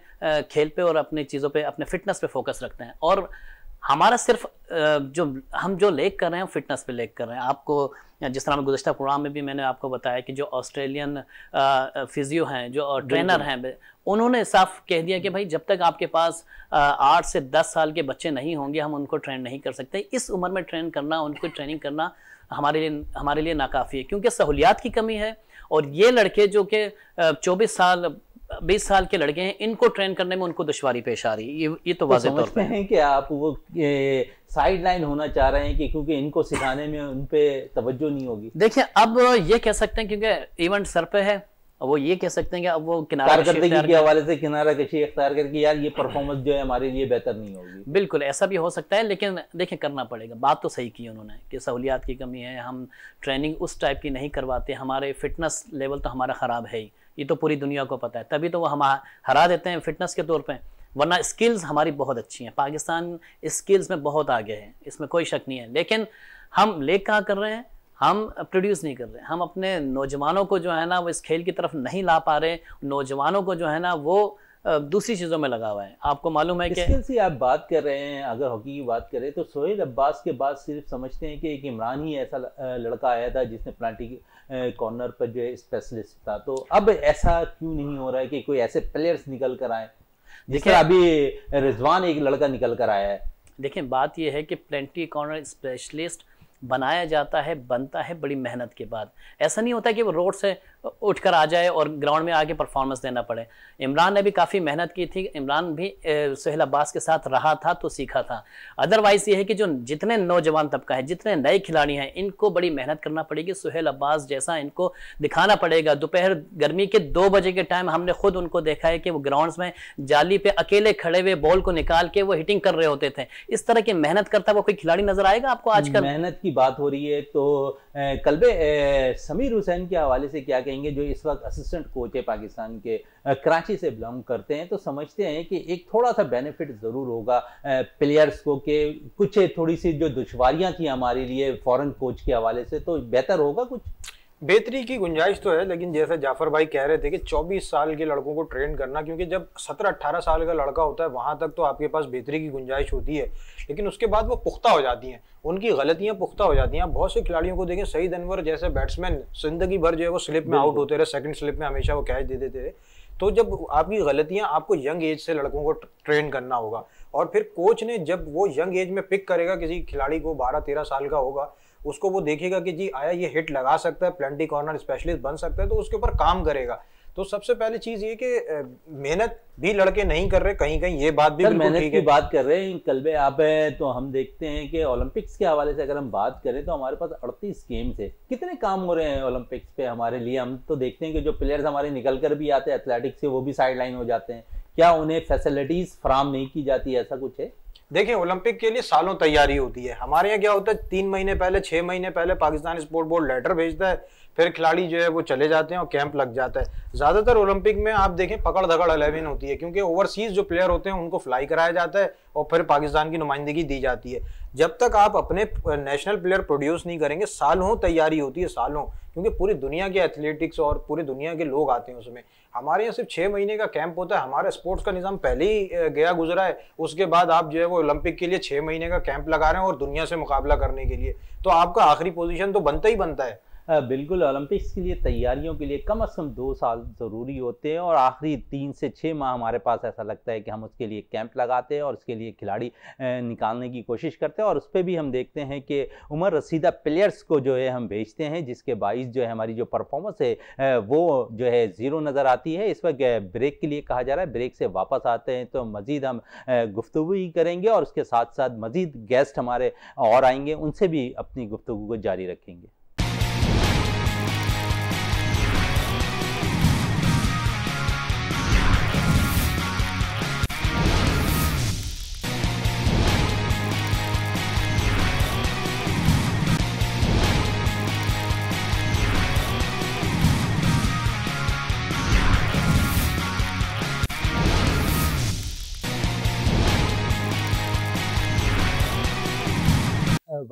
खेल पे और अपनी चीज़ों पे अपने फिटनेस पे फोकस रखते हैं और हमारा सिर्फ जो हम जो लेक कर रहे हैं फिटनेस पे लेक कर रहे हैं आपको जिस तरह गुजशत प्रोग्राम में भी मैंने आपको बताया कि जो ऑस्ट्रेलियन फिजियो हैं जो ट्रेनर हैं उन्होंने साफ कह दिया कि भाई जब तक आपके पास आठ से दस साल के बच्चे नहीं होंगे हम उनको ट्रेन नहीं कर सकते इस उम्र में ट्रेन करना उनको ट्रेनिंग करना हमारे लिए हमारे लिए नाकाफ़ी है क्योंकि सहूलियात की कमी है और ये लड़के जो कि चौबीस साल बीस साल के लड़के हैं इनको ट्रेन करने में उनको दुश्वारी पेश आ रही है ये ये तो, तो वाजे तौर पे हैं कि आप वो साइड लाइन होना चाह रहे हैं कि क्योंकि इनको सिखाने में उन पर तवज्जो नहीं होगी देखिए अब ये कह सकते हैं क्योंकि इवेंट सर पे है वो ये कह सकते हैं कि अब वो किनारा के हवाले से किनारा कशी अख्तियार करके यार ये परफॉर्मेंस जो है हमारे लिए बेहतर नहीं होगी बिल्कुल ऐसा भी हो सकता है लेकिन देखिए करना पड़ेगा बात तो सही की उन्होंने कि सहूलियात की कमी है हम ट्रेनिंग उस टाइप की नहीं करवाते हमारे फिटनेस लेवल तो हमारा ख़राब है ही ये तो पूरी दुनिया को पता है तभी तो वो हम हरा देते हैं फिटनेस के तौर पर वरना स्किल्स हमारी बहुत अच्छी हैं पाकिस्तान स्किल्स में बहुत आगे है इसमें कोई शक नहीं है लेकिन हम ले कहाँ कर रहे हैं हम प्रोड्यूस नहीं कर रहे हम अपने नौजवानों को जो है ना वो इस खेल की तरफ नहीं ला पा रहे नौजवानों को जो है ना वो दूसरी चीज़ों में लगा हुआ है आपको मालूम है कि से आप बात कर रहे हैं अगर हॉकी की बात करें तो सोहेल अब्बास के बाद सिर्फ समझते हैं कि एक इमरान ही ऐसा लड़का आया था जिसने प्लांटी कॉर्नर पर जो है स्पेशलिस्ट था तो अब ऐसा क्यों नहीं हो रहा है कि कोई ऐसे प्लेयर्स निकल कर आए देखिए अभी रिजवान एक लड़का निकल कर आया है देखिए बात यह है कि प्लेंटी कॉर्नर स्पेशलिस्ट बनाया जाता है बनता है बड़ी मेहनत के बाद ऐसा नहीं होता कि वो रोड से उठकर आ जाए और ग्राउंड में आके परफॉर्मेंस देना पड़े इमरान ने भी काफ़ी मेहनत की थी इमरान भी सुहेल अब्बास के साथ रहा था तो सीखा था अदरवाइज ये है कि जो जितने नौजवान तबका है जितने नए खिलाड़ी हैं इनको बड़ी मेहनत करना पड़ेगी सुहेल अब्बास जैसा इनको दिखाना पड़ेगा दोपहर गर्मी के दो बजे के टाइम हमने खुद उनको देखा है कि वो ग्राउंड में जाली पे अकेले खड़े हुए बॉल को निकाल के वो हिटिंग कर रहे होते थे इस तरह की मेहनत करता वो कोई खिलाड़ी नजर आएगा आपको आजकल मेहनत की बात हो रही है तो कलबे समीर हुसैन के हवाले से क्या कहेंगे जो इस वक्त असिस्टेंट कोच है पाकिस्तान के कराची से बिलोंग करते हैं तो समझते हैं कि एक थोड़ा सा बेनिफिट ज़रूर होगा प्लेयर्स को कि कुछ थोड़ी सी जो दुशवारियाँ थी हमारे लिए फॉरेन कोच के हवाले से तो बेहतर होगा कुछ बेहतरी की गुंजाइश तो है लेकिन जैसे जाफर भाई कह रहे थे कि 24 साल के लड़कों को ट्रेन करना क्योंकि जब 17-18 साल का लड़का होता है वहाँ तक तो आपके पास बेहतरी की गुंजाइश होती है लेकिन उसके बाद वो पुख्ता हो जाती हैं उनकी गलतियाँ पुख्ता हो जाती हैं आप बहुत से खिलाड़ियों को देखें सही अनवर जैसे बैट्समैन जिंदगी भर जो है वो स्लिप में आउट होते रहे सेकंड स्लिप में हमेशा वो कैच दे देते रहे तो जब आपकी गलतियां आपको यंग एज से लड़कों को ट्रेन करना होगा और फिर कोच ने जब वो यंग एज में पिक करेगा किसी खिलाड़ी को बारह तेरह साल का होगा उसको वो देखेगा कि जी आया ये हिट लगा सकता है प्लेंटी कॉर्नर स्पेशलिस्ट बन सकता है तो उसके ऊपर काम करेगा तो सबसे पहले चीज ये कि मेहनत भी लड़के नहीं कर रहे कहीं कहीं ये बात भी मेहनत की है। बात कर रहे हैं कल बे आप है तो हम देखते हैं कि ओलंपिक्स के हवाले से अगर हम बात करें तो हमारे पास अड़तीस गेम्स है कितने काम हो रहे हैं ओलंपिक्स पे हमारे लिए हम तो देखते हैं कि जो प्लेयर्स हमारे निकल कर भी आते हैं एथलेटिक्स से वो भी साइड लाइन हो जाते हैं क्या उन्हें फैसिलिटीज फ्राम नहीं की जाती ऐसा कुछ है देखिए ओलंपिक के लिए सालों तैयारी होती है हमारे यहाँ क्या होता है तीन महीने पहले छह महीने पहले पाकिस्तान स्पोर्ट बोर्ड लेटर भेजता है फिर खिलाड़ी जो है वो चले जाते हैं और कैंप लग जाता है ज़्यादातर ओलंपिक में आप देखें पकड़ धकड़ अलेवन होती है क्योंकि ओवरसीज जो प्लेयर होते हैं उनको फ्लाई कराया जाता है और फिर पाकिस्तान की नुमाइंदगी दी जाती है जब तक आप अपने नेशनल प्लेयर प्रोड्यूस नहीं करेंगे सालों तैयारी होती है सालों क्योंकि पूरी दुनिया के एथलेटिक्स और पूरी दुनिया के लोग आते हैं उसमें हमारे यहाँ सिर्फ छः महीने का कैंप होता है हमारा स्पोर्ट्स का निज़ाम पहले ही गया गुजरा है उसके बाद आप जो है वो ओलंपिक के लिए छः महीने का कैंप लगा रहे हैं और दुनिया से मुकाबला करने के लिए तो आपका आखिरी पोजिशन तो बनता ही बनता है बिल्कुल ओलंपिक्स के लिए तैयारियों के लिए कम अज़ कम दो साल ज़रूरी होते हैं और आखिरी तीन से छः माह हमारे पास ऐसा लगता है कि हम उसके लिए कैंप लगाते हैं और उसके लिए खिलाड़ी निकालने की कोशिश करते हैं और उस पर भी हम देखते हैं कि उम्र रसीदा प्लेयर्स को जो है हम भेजते हैं जिसके बाईस जो है हमारी जो परफॉर्मेंस है वो जो है ज़ीरो नज़र आती है इस वक्त ब्रेक के लिए कहा जा रहा है ब्रेक से वापस आते हैं तो मज़ीद हम गुफ्तु ही करेंगे और उसके साथ साथ मज़ीद गेस्ट हमारे और आएंगे उनसे भी अपनी गुफ्तु को जारी रखेंगे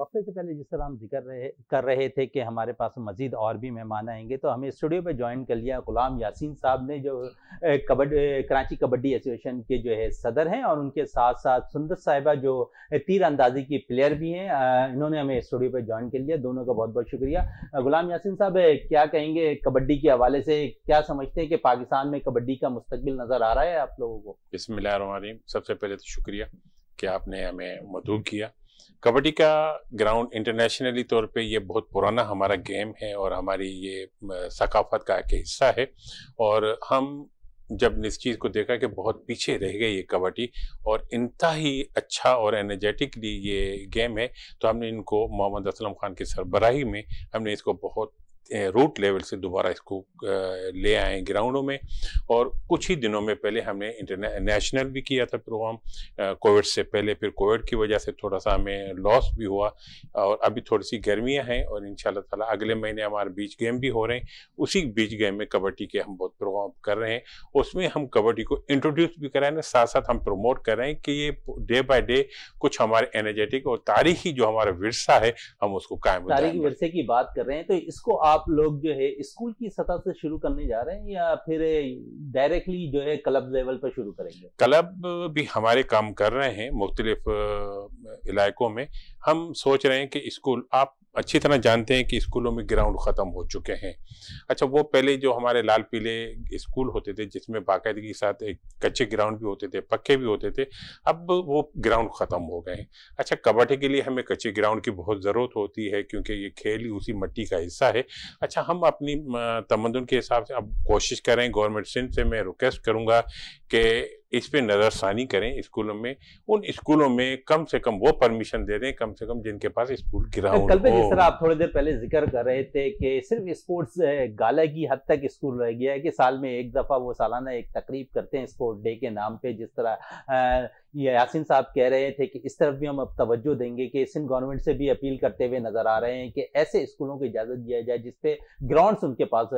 वक्फे से पहले जिस तरह हम जिक्र रहे कर रहे थे कि हमारे पास मजीद और भी मेहमान आएंगे तो हमें स्टूडियो पे ज्वाइन कर लिया गुलाम यासीन साहब ने जो कबड्डी कराची कबड्डी एसोसिएशन के जो है सदर हैं और उनके साथ साथ सुंदर साहिबा जो तीर अंदाजी की प्लेयर भी हैं इन्होंने हमें स्टूडियो पर ज्वाइन कर लिया दोनों का बहुत बहुत शुक्रिया गुलाम यासीन साहब क्या कहेंगे कबड्डी के हवाले से क्या समझते हैं कि पाकिस्तान में कबड्डी का मुस्तबिल नज़र आ रहा है आप लोगों को इसमें सबसे पहले तो शुक्रिया कि आपने हमें मधु किया कबड्डी का ग्राउंड इंटरनेशनली तौर पे ये बहुत पुराना हमारा गेम है और हमारी ये सकाफत का एक हिस्सा है और हम जब इस चीज़ को देखा कि बहुत पीछे रह गई ये कबड्डी और इनता ही अच्छा और एनर्जेटिकली ये गेम है तो हमने इनको मोहम्मद असलम खान की सरबराही में हमने इसको बहुत रूट लेवल से दोबारा इसको ले आए ग्राउंडों में और कुछ ही दिनों में पहले हमने नेशनल भी किया था प्रोग्राम कोविड से पहले फिर कोविड की वजह से थोड़ा सा हमें लॉस भी हुआ और अभी थोड़ी सी गर्मियाँ हैं और इन ताला अगले महीने हमारे बीच गेम भी हो रहे हैं उसी बीच गेम में कबड्डी के हम बहुत प्रोग्राम कर रहे हैं उसमें हम कबड्डी को इंट्रोड्यूस भी कर रहे साथ साथ हम प्रमोट कर रहे हैं कि ये डे बाय डे कुछ हमारे एनर्जेटिक और तारीखी जो हमारा विरसा है हम उसको कायम तारीखी विरसे की बात कर रहे हैं तो इसको आप आप लोग जो है स्कूल की सतह से शुरू करने जा रहे हैं या फिर डायरेक्टली जो है क्लब लेवल पर शुरू करेंगे क्लब भी हमारे काम कर रहे हैं मुख्तलिफ इलाकों में हम सोच रहे हैं कि स्कूल आप अच्छी तरह जानते हैं कि स्कूलों में ग्राउंड ख़त्म हो चुके हैं अच्छा वो पहले जो हमारे लाल पीले स्कूल होते थे जिसमें बाकायदगी के साथ एक कच्चे ग्राउंड भी होते थे पक्के भी होते थे अब वो ग्राउंड ख़त्म हो गए हैं अच्छा कबड्डी के लिए हमें कच्चे ग्राउंड की बहुत ज़रूरत होती है क्योंकि ये खेल ही उसी मिट्टी का हिस्सा है अच्छा हम अपनी तमदन के हिसाब से अब कोशिश करें गवर्नमेंट सिंध से मैं रिक्वेस्ट करूँगा कि इस पर नज़रसानी करें स्कूलों में उन स्कूलों में कम से कम वो परमिशन दे दें कम से कम जिनके पास स्कूल ग्राउंड जिस तरह आप थोड़ी देर पहले जिक्र कर रहे थे कि सिर्फ स्पोर्ट्स गाला की हद तक स्कूल रह गया है कि साल में एक दफ़ा वो सालाना एक तकरीब करते हैं स्पोर्ट डे के नाम पे जिस तरह यासिन साहब कह रहे थे कि इस तरफ भी हम अब तवज्जो देंगे कि सिंध गवर्नमेंट से भी अपील करते हुए नजर आ रहे हैं कि ऐसे स्कूलों को इजाजत दिया जाए जिसपे ग्राउंड उनके पास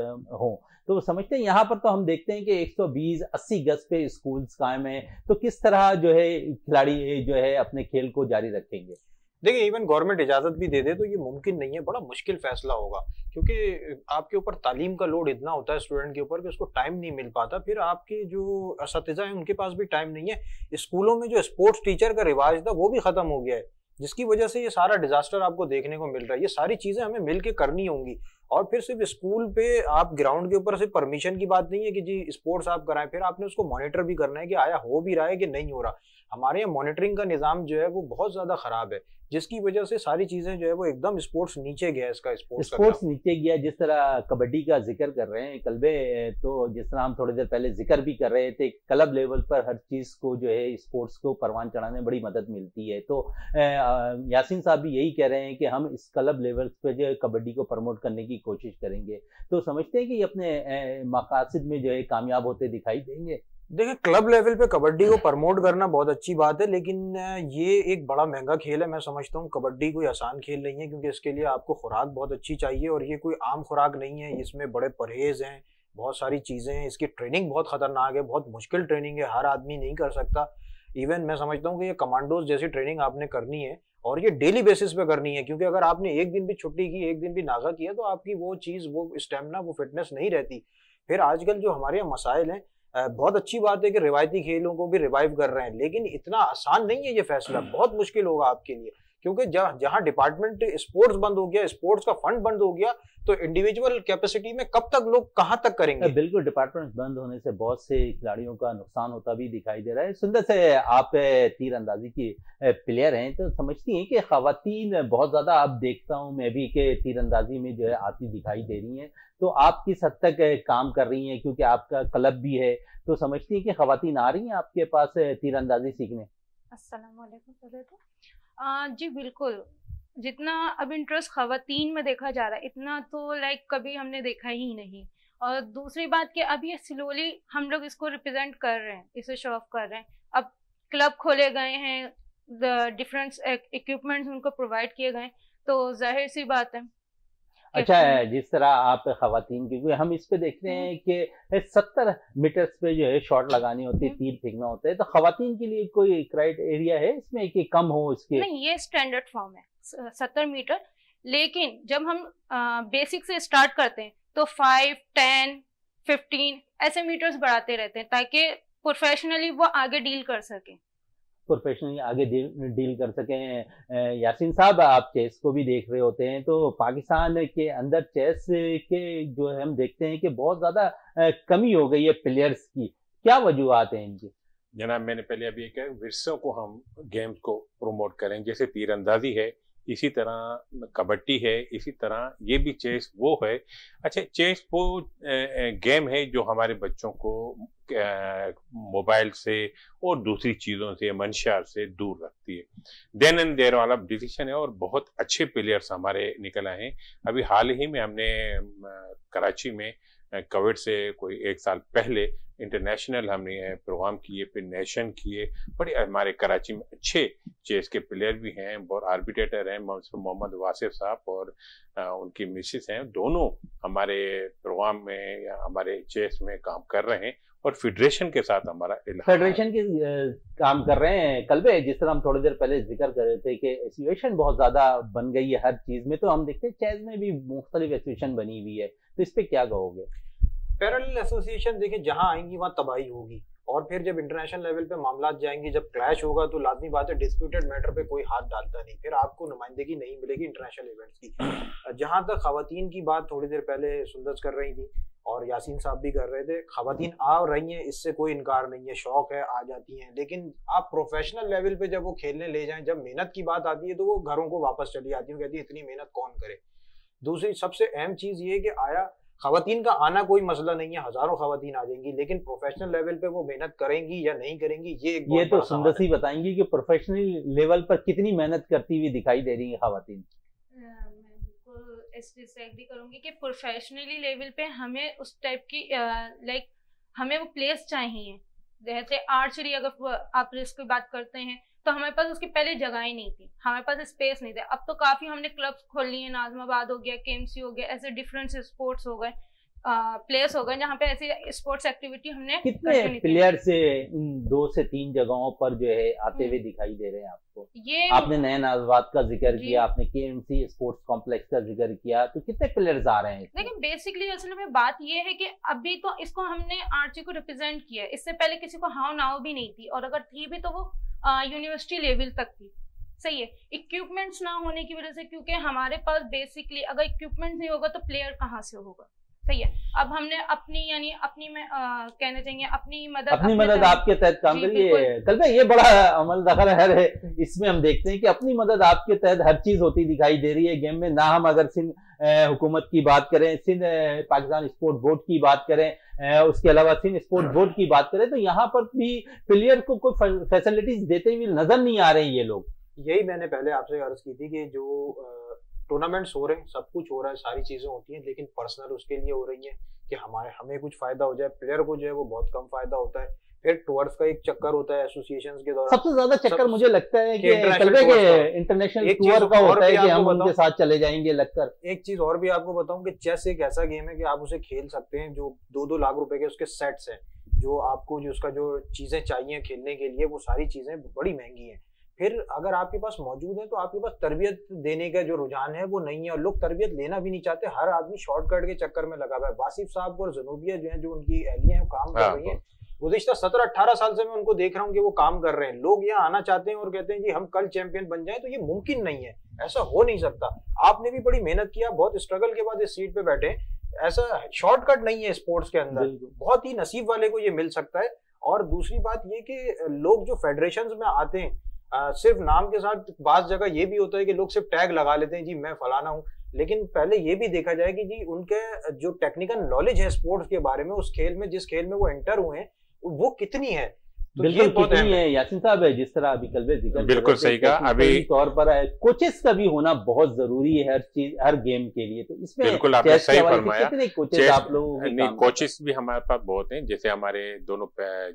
हों तो समझते हैं यहाँ पर तो हम देखते हैं कि 120 80 गज पे स्कूल्स कायम हैं तो किस तरह जो है खिलाड़ी जो है अपने खेल को जारी रखेंगे देखिए इवन गवर्नमेंट इजाजत भी दे दे तो ये मुमकिन नहीं है बड़ा मुश्किल फैसला होगा क्योंकि आपके ऊपर तालीम का लोड इतना होता है स्टूडेंट के ऊपर कि उसको टाइम नहीं मिल पाता फिर आपके जो इस हैं उनके पास भी टाइम नहीं है स्कूलों में जो स्पोर्ट्स टीचर का रिवाज था वो भी ख़त्म हो गया है जिसकी वजह से ये सारा डिजास्टर आपको देखने को मिल रहा है ये सारी चीज़ें हमें मिल के करनी होंगी और फिर सिर्फ स्कूल पे आप ग्राउंड के ऊपर सिर्फ परमिशन की बात नहीं है कि जी स्पोर्ट्स आप कराएं फिर आपने उसको मॉनिटर भी करना है कि आया हो भी रहा है कि नहीं हो रहा हमारे यहाँ मॉनिटरिंग का निज़ाम जो है वो बहुत ज़्यादा ख़राब है जिसकी वजह से सारी चीज़ें जो है वो एकदम स्पोर्ट्स नीचे गया है इसका स्पोर्ट्स स्पोर्ट्स नीचे गया जिस तरह कबड्डी का जिक्र कर रहे हैं कलबे तो जिस तरह हम थोड़ी देर पहले जिक्र भी कर रहे थे क्लब लेवल पर हर चीज़ को जो है स्पोर्ट्स को परवान चढ़ाने में बड़ी मदद मिलती है तो यासिन साहब भी यही कह रहे हैं कि हम इस क्लब लेवल पर जो है कबड्डी को प्रमोट करने की कोशिश करेंगे तो समझते हैं कि अपने मकासद में जो है कामयाब होते दिखाई देंगे देखिए क्लब लेवल पे कबड्डी को प्रमोट करना बहुत अच्छी बात है लेकिन ये एक बड़ा महंगा खेल है मैं समझता हूँ कबड्डी कोई आसान खेल नहीं है क्योंकि इसके लिए आपको खुराक बहुत अच्छी चाहिए और ये कोई आम खुराक नहीं है इसमें बड़े परहेज हैं बहुत सारी चीज़ें हैं इसकी ट्रेनिंग बहुत ख़तरनाक है बहुत मुश्किल ट्रेनिंग है हर आदमी नहीं कर सकता इवन मैं समझता हूँ कि ये कमांडोज जैसी ट्रेनिंग आपने करनी है और ये डेली बेसिस पे करनी है क्योंकि अगर आपने एक दिन भी छुट्टी की एक दिन भी नागा किया तो आपकी वो चीज़ वो स्टेमिना वो फिटनेस नहीं रहती फिर आजकल जो हमारे यहाँ मसाइल हैं बहुत अच्छी बात है कि रिवायती खेलों को भी रिवाइव कर रहे हैं लेकिन इतना आसान नहीं है ये फैसला बहुत मुश्किल होगा आपके लिए क्योंकि जहां डिपार्टमेंट स्पोर्ट्स बंद हो गया स्पोर्ट्स का फंड बंद हो गया तो इंडिविजुअल कैपेसिटी में कब तक लोग कहां तक करेंगे बिल्कुल डिपार्टमेंट बंद होने से बहुत से खिलाड़ियों का नुकसान होता भी दिखाई दे रहा है सुंदर से आप तीर अंदाजी की प्लेयर हैं तो समझती हैं कि खातन बहुत ज्यादा आप देखता हूं मैं भी के तीर अंदाजी में जो है आती दिखाई दे रही हैं तो आप किस हद तक काम कर रही हैं क्योंकि आपका क्लब भी है तो समझती है कि खातन आ रही हैं आपके पास तीर अंदाजी सीखने असल आ, हाँ, जी बिल्कुल जितना अब इंटरेस्ट खातन में देखा जा रहा है इतना तो लाइक कभी हमने देखा ही नहीं और दूसरी बात कि अब ये स्लोली हम लोग इसको रिप्रेजेंट कर रहे हैं इसे शो ऑफ कर रहे हैं अब क्लब खोले गए हैं डिफरेंट इक्विपमेंट्स उनको प्रोवाइड किए गए तो जाहिर सी बात है अच्छा है अच्छा। जिस तरह आप खातन क्योंकि हम इस पे देखते हम्म। हैं कि सत्तर मीटर पे जो है शॉट लगानी होती है हम्म। तीर फेंकना होता है तो खातन के लिए कोई क्राइटेरिया है इसमें कि कम हो इसके नहीं ये स्टैंडर्ड फॉर्म है सत्तर मीटर लेकिन जब हम आ, बेसिक से स्टार्ट करते हैं तो फाइव टेन फिफ्टीन ऐसे मीटर्स बढ़ाते रहते हैं ताकि प्रोफेशनली वो आगे डील कर सकें प्रोफेशनली आगे डील कर सके यासिन साहब आप चेस को भी देख रहे होते हैं तो पाकिस्तान के अंदर चेस के जो हम देखते हैं कि बहुत ज़्यादा कमी हो गई है प्लेयर्स की क्या वजूहत है इनकी जनाब मैंने पहले अभी कहा विरसों को हम गेम्स को प्रमोट करें जैसे तीरंदाजी है इसी तरह कबड्डी है इसी तरह ये भी चेस वो है अच्छा चेस वो गेम है जो हमारे बच्चों को मोबाइल से और दूसरी चीज़ों से मंशार से दूर रखती है देन एंड देर वाला डिसीशन है और बहुत अच्छे प्लेयर्स हमारे निकल आए हैं अभी हाल ही में हमने कराची में कोविड से कोई एक साल पहले इंटरनेशनल हमने प्रोग्राम किए फिर नेशन किए बड़े हमारे कराची में अच्छे चेस के प्लेयर भी हैं और आर्बिटेटर हैं मोहम्मद वासिफ साहब और उनकी मिसिस हैं दोनों हमारे प्रोग्राम में या हमारे चेस में काम कर रहे हैं और फेडरेशन के साथ हमारा फेडरेशन के काम कर रहे हैं कल कलबे जिस तरह हम थोड़ी देर पहले जिक्र कर रहे थे कि एसोसिएशन बहुत ज़्यादा बन गई है हर चीज़ में तो हम देखते हैं चेज में भी मुख्तलिफ एसोसिएशन बनी हुई है तो इस पर क्या कहोगे पैरल एसोसिएशन देखिए जहाँ आएंगी वहाँ तबाही होगी और फिर जब इंटरनेशनल लेवल पे मामला जाएंगे जब क्लैश होगा तो लाजमी बात है डिस्प्यूटेड मैटर पे कोई हाथ डालता नहीं फिर आपको नुमाइंदगी नहीं मिलेगी इंटरनेशनल इवेंट्स की जहाँ तक खातन की बात थोड़ी देर पहले सुंदर कर रही थी और यासीन साहब भी कर रहे थे खातन आ रही हैं इससे कोई इनकार नहीं है शौक है आ जाती हैं लेकिन आप प्रोफेशनल लेवल पे जब वो खेलने ले जाएं जब मेहनत की बात आती है तो वो घरों को वापस चली आती हैं कहती है इतनी मेहनत कौन करे दूसरी सबसे अहम चीज़ ये कि आया खातन का आना कोई मसला नहीं है हजारों खातन आ जाएंगी लेकिन प्रोफेशनल लेवल पे वो मेहनत करेंगी या नहीं करेंगी ये एक ये तो सी बताएंगी कि प्रोफेशनल लेवल पर कितनी मेहनत करती हुई दिखाई दे रही है खातन इस चीज़ से एग्री करूंगी कि प्रोफेशनली लेवल पे हमें उस टाइप की लाइक हमें वो प्लेस चाहिए जैसे आर्चरी अगर आप रिस्क की बात करते हैं तो हमारे पास उसकी पहले जगह ही नहीं थी हमारे पास स्पेस नहीं था अब तो काफ़ी हमने क्लब्स खोल लिए नाजमाबाद हो गया के हो गया ऐसे डिफरेंट स्पोर्ट्स हो गए प्लेस हो गए जहाँ पे ऐसी स्पोर्ट्स एक्टिविटी हमने कितने प्लेयर से इन दो से तीन जगहों पर जो है आते हुए हम्म। दिखाई दे रहे हैं आपको ये आपने नए नाजवाद का जिक्र किया आपने के स्पोर्ट्स कॉम्प्लेक्स का जिक्र किया तो कितने प्लेयर्स आ रहे हैं लेकिन बेसिकली असल में बात ये है कि अभी तो इसको हमने आरची को रिप्रेजेंट किया इससे पहले किसी को हाव नाव भी नहीं थी और अगर थी भी तो वो यूनिवर्सिटी लेवल तक थी सही है इक्विपमेंट्स ना होने की वजह से क्योंकि हमारे पास बेसिकली अगर इक्विपमेंट नहीं होगा तो प्लेयर कहाँ से होगा सही है अब हमने अपनी यानी अपनी में आ, कहना चाहिए अपनी मदद अपनी, अपनी मदद आपके तहत काम करिए कल ये बड़ा अमल दखल है इसमें हम देखते हैं कि अपनी मदद आपके तहत हर चीज होती दिखाई दे रही है गेम में ना हम अगर सिंध हुकूमत की बात करें सिंध पाकिस्तान स्पोर्ट बोर्ड की बात करें उसके अलावा सिंध स्पोर्ट बोर्ड की बात करें तो यहाँ पर भी प्लेयर को कोई फैसिलिटीज देते हुए नजर नहीं आ रहे ये लोग यही मैंने पहले आपसे अर्ज की थी कि जो टूर्नामेंट्स हो रहे हैं सब कुछ हो रहा है सारी चीज़ें होती हैं लेकिन पर्सनल उसके लिए हो रही है कि हमारे हमें कुछ फायदा हो जाए प्लेयर को जो है वो बहुत कम फायदा होता है फिर टूअर्स का एक चक्कर होता है एसोसिएशन के दौरान सबसे ज्यादा चक्कर मुझे लगता है कि इंटरनेशनल टूर का होता है कि हम उनके साथ चले जाएंगे लगकर एक चीज और भी आपको बताऊं कि चेस एक ऐसा गेम है कि आप उसे खेल सकते हैं जो दो दो लाख रुपए के उसके सेट्स हैं जो आपको जो उसका जो चीजें चाहिए खेलने के लिए वो सारी चीजें बड़ी महंगी हैं फिर अगर आपके पास मौजूद है तो आपके पास तरबियत देने का जो रुझान है वो नहीं है और लोग तरबियत लेना भी नहीं चाहते हर आदमी शॉर्टकट के चक्कर में लगा हुआ है वासिफ साहब और जनूबिया जो है जो उनकी एहलियां हैं काम कर हाँ, रही है हाँ। गुजश्ता सत्रह अट्ठारह साल से मैं उनको देख रहा हूँ कि वो काम कर रहे हैं लोग यहाँ आना चाहते हैं और कहते हैं कि हम कल चैंपियन बन जाए तो ये मुमकिन नहीं है ऐसा हो नहीं सकता आपने भी बड़ी मेहनत किया बहुत स्ट्रगल के बाद इस सीट पे बैठे ऐसा शॉर्टकट नहीं है स्पोर्ट्स के अंदर बहुत ही नसीब वाले को ये मिल सकता है और दूसरी बात ये कि लोग जो फेडरेशन में आते हैं आ, सिर्फ नाम के साथ बास जगह ये भी होता है कि लोग सिर्फ टैग लगा लेते हैं जी मैं फलाना हूँ लेकिन पहले ये भी देखा जाए कि जी उनके जो टेक्निकल नॉलेज है स्पोर्ट्स के बारे में उस खेल में जिस खेल में वो एंटर हुए हैं वो कितनी है तो बिल्कुल कुछ नहीं है यासिन साहब है जिस तरह अभी कल जिक्र बिल्कुल सही कहा अभी तौर पर है कोचेस का भी होना बहुत जरूरी है हर चीज हर गेम के लिए तो इसमें बिल्कुल आपने सही फरमाया कोचेस आप लोगों नहीं कोचेस भी हमारे पास बहुत हैं जैसे हमारे दोनों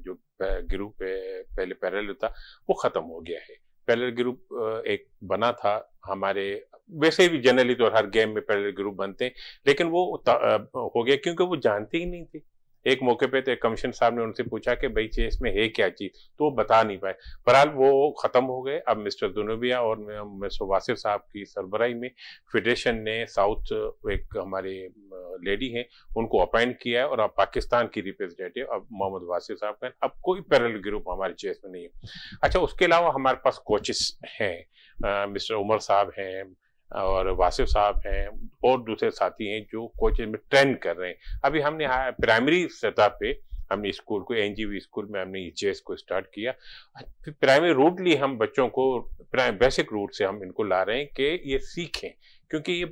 जो ग्रुप पहले पैरल था वो खत्म हो गया है पैरल ग्रुप एक बना था हमारे वैसे भी जनरली तो हर गेम में पैरल ग्रुप बनते हैं लेकिन वो हो गया क्योंकि वो जानते ही नहीं थे एक मौके पे तो एक कमीशन साहब ने उनसे पूछा कि भाई चेस में है क्या चीज तो वो बता नहीं पाए बहरहाल वो खत्म हो गए अब मिस्टर दुनबिया और मिस्टर वासिफ साहब की सरबराही में फेडरेशन ने साउथ एक हमारे लेडी हैं उनको अपॉइंट किया है और अब पाकिस्तान की रिप्रेजेंटेटिव अब मोहम्मद वासिफ साहब का अब कोई पैरल ग्रुप हमारे चेस में नहीं है अच्छा उसके अलावा हमारे पास कोचिस हैं मिस्टर उमर साहब हैं और वासिफ साहब हैं और दूसरे साथी हैं जो कोचिंग में ट्रेंड कर रहे हैं अभी हमने प्राइमरी सतह पे हमने स्कूल को एन स्कूल में हमने ये e को स्टार्ट किया प्राइमरी रूटली हम बच्चों को बेसिक रूट से हम इनको ला रहे हैं कि ये सीखें क्योंकि ये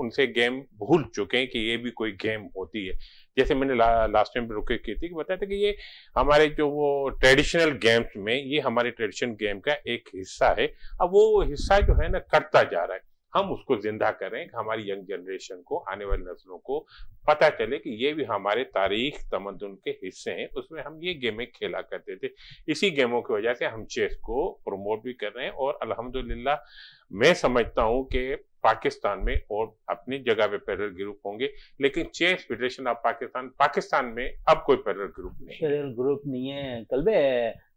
उनसे गेम भूल चुके हैं कि ये भी कोई गेम होती है जैसे मैंने ला, लास्ट टाइम रुके की थी कि बताया था कि ये हमारे जो वो ट्रेडिशनल गेम्स में ये हमारे ट्रेडिशनल गेम का एक हिस्सा है अब वो हिस्सा जो है ना कटता जा रहा है हम उसको जिंदा करें हमारी यंग जनरेशन को आने वाली नस्लों को पता चले कि ये भी हमारे तारीख तमदन के हिस्से हैं उसमें हम ये गेमें खेला करते थे इसी गेमों की वजह से हम चेस को प्रमोट भी कर रहे हैं और अलहमदिल्ला मैं समझता हूँ कि पाकिस्तान में और अपनी जगह पे पैरल ग्रुप होंगे लेकिन chess federation of Pakistan Pakistan में अब कोई पैरल ग्रुप नहीं पैरल ग्रुप नहीं है कल बे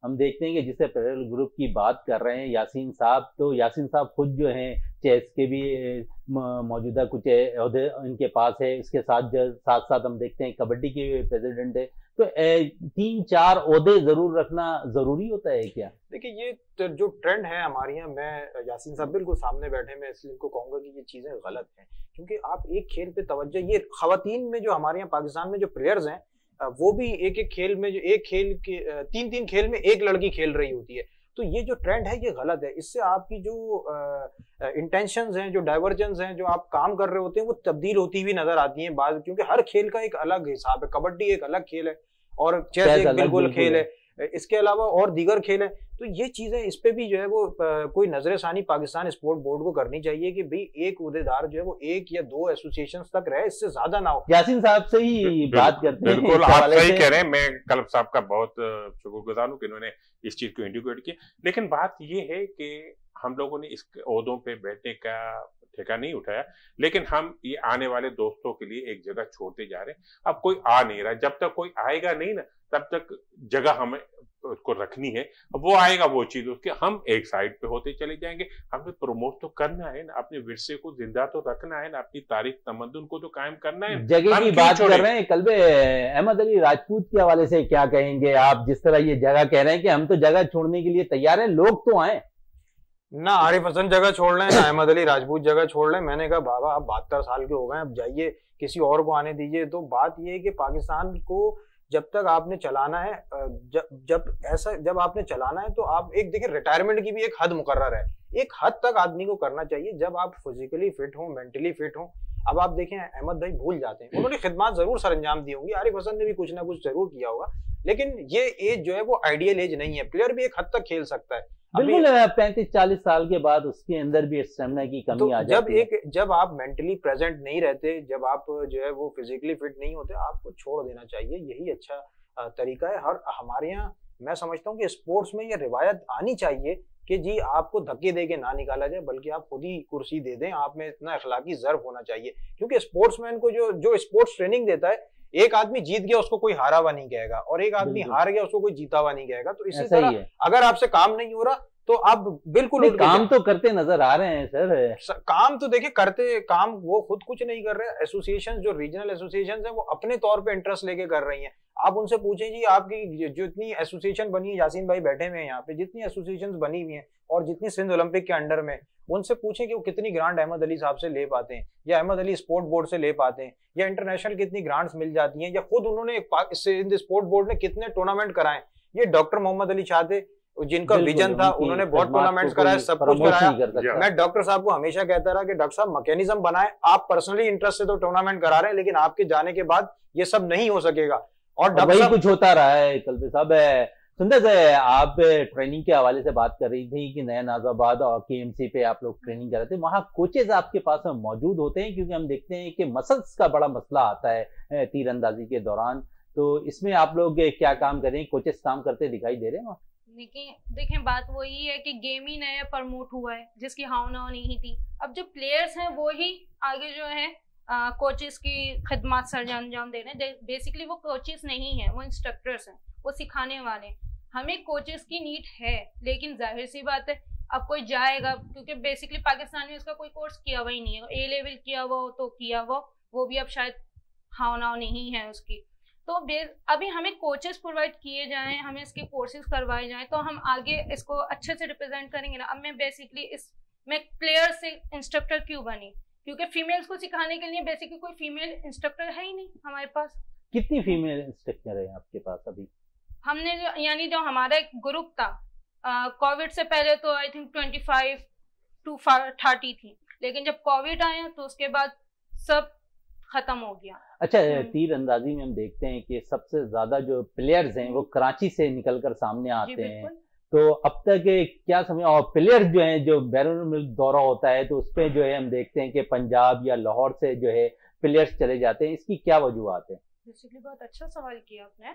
हम देखते हैं कि जिसे पैरल ग्रुप की बात कर रहे हैं यासीन साहब तो यासीन साहब खुद जो हैं चेस के भी मौजूदा कुछ अहदे इनके पास है इसके साथ साथ साथ हम देखते हैं कबड्डी के प्रेसिडेंट है तो तीन चार ओहदे जरूर रखना जरूरी होता है क्या देखिए ये जो ट्रेंड है हमारे यहाँ मैं यासीन साहब बिल्कुल सामने बैठे मैं इसलिए इनको कहूंगा कि ये चीजें गलत हैं क्योंकि आप एक खेल पे तवज्जो ये खातन में जो हमारे यहाँ पाकिस्तान में जो प्लेयर्स हैं वो भी एक एक खेल में जो एक खेल के तीन तीन खेल में एक लड़की खेल रही होती है तो ये जो ट्रेंड है ये गलत है इससे आपकी जो इंटेंशंस हैं जो डाइवर्जेंस हैं जो आप काम कर रहे होते हैं वो तब्दील होती हुई नजर आती हैं बाद क्योंकि हर खेल का एक अलग हिसाब है कबड्डी एक अलग खेल है और चेस एक बिल्कुल खेल है इसके अलावा और दीगर खेल है तो ये चीज़ें इस पे भी जो है वो आ, कोई नज़रसानी पाकिस्तान स्पोर्ट बोर्ड को करनी चाहिए कि भाई एक उदेदार जो है वो एक या दो एसोसिएशन तक रहे इससे ज्यादा ना हो यासिन साहब से ही बात करते हैं बिल्कुल आप सही कह रहे हैं मैं कलब साहब का बहुत शुक्रगुजार हूँ कि इन्होंने इस चीज़ को इंडिकेट किया लेकिन बात ये है कि हम लोगों ने इस ओहदों पर बैठने का ठेका नहीं उठाया लेकिन हम ये आने वाले दोस्तों के लिए एक जगह छोड़ते जा रहे हैं अब कोई आ नहीं रहा जब तक कोई आएगा नहीं ना तब तक जगह हमें उसको रखनी है अब वो आएगा वो चीज उसके हम एक साइड पे होते चले जाएंगे हमें प्रमोट तो करना है ना अपने विरसे को जिंदा तो रखना है ना अपनी तारीख तमदन को तो कायम करना है जगह की बात कर रहे हैं कल अहमद अली राजपूत के हवाले से क्या कहेंगे आप जिस तरह ये जगह कह रहे हैं कि हम तो जगह छोड़ने के लिए तैयार है लोग तो आए ना आरिफ हसन जगह छोड़ रहे हैं ना अहमद अली राजपूत जगह छोड़ रहे हैं मैंने कहा बाबा आप बहत्तर साल के हो गए अब जाइए किसी और को आने दीजिए तो बात यह है कि पाकिस्तान को जब तक आपने चलाना है जब जब ऐसा जब आपने चलाना है तो आप एक देखिए रिटायरमेंट की भी एक हद मुकर्र है एक हद तक आदमी को करना चाहिए जब आप फिजिकली फिट हो मेंटली फिट हो अब आप देखें अहमद भाई भूल जाते हैं उन्होंने खिदमत जरूर सर अंजाम दी होंगी आरिफ हसन ने भी कुछ ना कुछ जरूर किया होगा लेकिन ये एज जो है वो आइडियल एज नहीं है प्लेयर भी एक हद तक खेल सकता है बिल्कुल पैंतीस चालीस साल के बाद उसके अंदर भी स्टेमिना की कमी तो आ जाती जब है। एक जब आप मेंटली प्रेजेंट नहीं रहते जब आप जो है वो फिजिकली फिट नहीं होते आपको छोड़ देना चाहिए यही अच्छा तरीका है हर हमारे यहाँ मैं समझता हूँ कि स्पोर्ट्स में ये रिवायत आनी चाहिए कि जी आपको धक्के दे के ना निकाला जाए बल्कि आप खुद ही कुर्सी दे दें आप में इतना अखलाकी जर्व होना चाहिए क्योंकि स्पोर्ट्समैन को जो जो स्पोर्ट्स ट्रेनिंग देता है एक आदमी जीत गया उसको कोई हारा हुआ नहीं कहेगा और एक आदमी हार गया उसको कोई जीता हुआ नहीं कहेगा तो इसी तरह अगर आपसे काम नहीं हो रहा तो अब बिल्कुल काम तो करते नजर आ रहे हैं सर काम तो देखिए करते काम वो खुद कुछ नहीं कर रहे एसोसिएशन जो रीजनल एसोसिएशन है वो अपने तौर पे इंटरेस्ट लेके कर रही हैं आप उनसे पूछें जी आपकी जितनी एसोसिएशन बनी है यासीन भाई बैठे हुए हैं यहाँ पे जितनी एसोसिएशन बनी हुई है और जितनी सिंध ओलंपिक के अंडर में उनसे पूछें कि वो कितनी ग्रांट अहमद अली साहब से ले पाते हैं या अहमद अली स्पोर्ट बोर्ड से ले पाते हैं या इंटरनेशनल कितनी ग्रांट्स मिल जाती हैं या खुद उन्होंने स्पोर्ट बोर्ड ने कितने टूर्नामेंट कराए ये डॉक्टर मोहम्मद अली शाह जिनका विजन था उन्होंने बहुत टूर्नामेंट कराया सब कुछ कराया मैं डॉक्टर साहब को हमेशा कहता रहा कि डॉक्टर साहब मैकेनिज्म बनाए आप पर्सनली इंटरेस्ट से तो टूर्नामेंट करा रहे हैं लेकिन आपके जाने के बाद ये सब नहीं हो सकेगा और डॉक्टर कुछ होता रहा है कल्पे साहब सुंदर आप ट्रेनिंग के हवाले से बात कर रही थी कि नया नाजाबाद और केएमसी पे आप लोग ट्रेनिंग कर रहे थे वहाँ कोचेज आपके पास मौजूद होते हैं क्योंकि हम देखते हैं कि मसल्स का बड़ा मसला आता है तीरंदाजी के दौरान तो इसमें आप लोग क्या काम करें कोचेस काम करते दिखाई दे रहे हैं वहाँ लेकिन देखें बात वही है कि गेम ही नया प्रमोट हुआ है जिसकी हावना नहीं थी अब जो प्लेयर्स हैं वो ही आगे जो है कोचेस की खदमात सर अंजाम दे रहे हैं बेसिकली वो कोचेस नहीं हैं वो इंस्ट्रक्टर्स हैं वो सिखाने वाले हैं हमें कोचेस की नीड है लेकिन जाहिर सी बात है अब कोई जाएगा क्योंकि बेसिकली पाकिस्तान में उसका कोई कोर्स किया हुआ ही नहीं है ए लेवल किया हुआ तो किया हुआ वो भी अब शायद हावना नहीं है उसकी तो अभी हमें कोचेस प्रोवाइड किए जाएं हमें इसके कोर्सेज करवाए जाएं तो हम आगे इसको अच्छे से रिप्रेजेंट करेंगे ना अब मैं बेसिकली इस मैं प्लेयर से इंस्ट्रक्टर क्यों बनी क्योंकि फीमेल्स को सिखाने के लिए बेसिकली कोई फीमेल इंस्ट्रक्टर है ही नहीं हमारे पास कितनी फीमेल इंस्ट्रक्टर है आपके पास अभी हमने जो यानी जो हमारा एक ग्रुप था कोविड से पहले तो I think twenty five to thirty थी लेकिन जब कोविड आया तो उसके बाद सब खत्म हो गया अच्छा हम्म। तीर अंदाजी में हम देखते हैं कि सबसे ज्यादा जो प्लेयर्स हैं वो कराची से निकल कर सामने आते हैं तो अब तक क्या समय और प्लेयर जो हैं जो बैरून मुल्क दौरा होता है तो उस पर जो है हम देखते हैं कि पंजाब या लाहौर से जो है प्लेयर्स चले जाते हैं इसकी क्या वजूहत है बेसिकली बहुत अच्छा सवाल किया आपने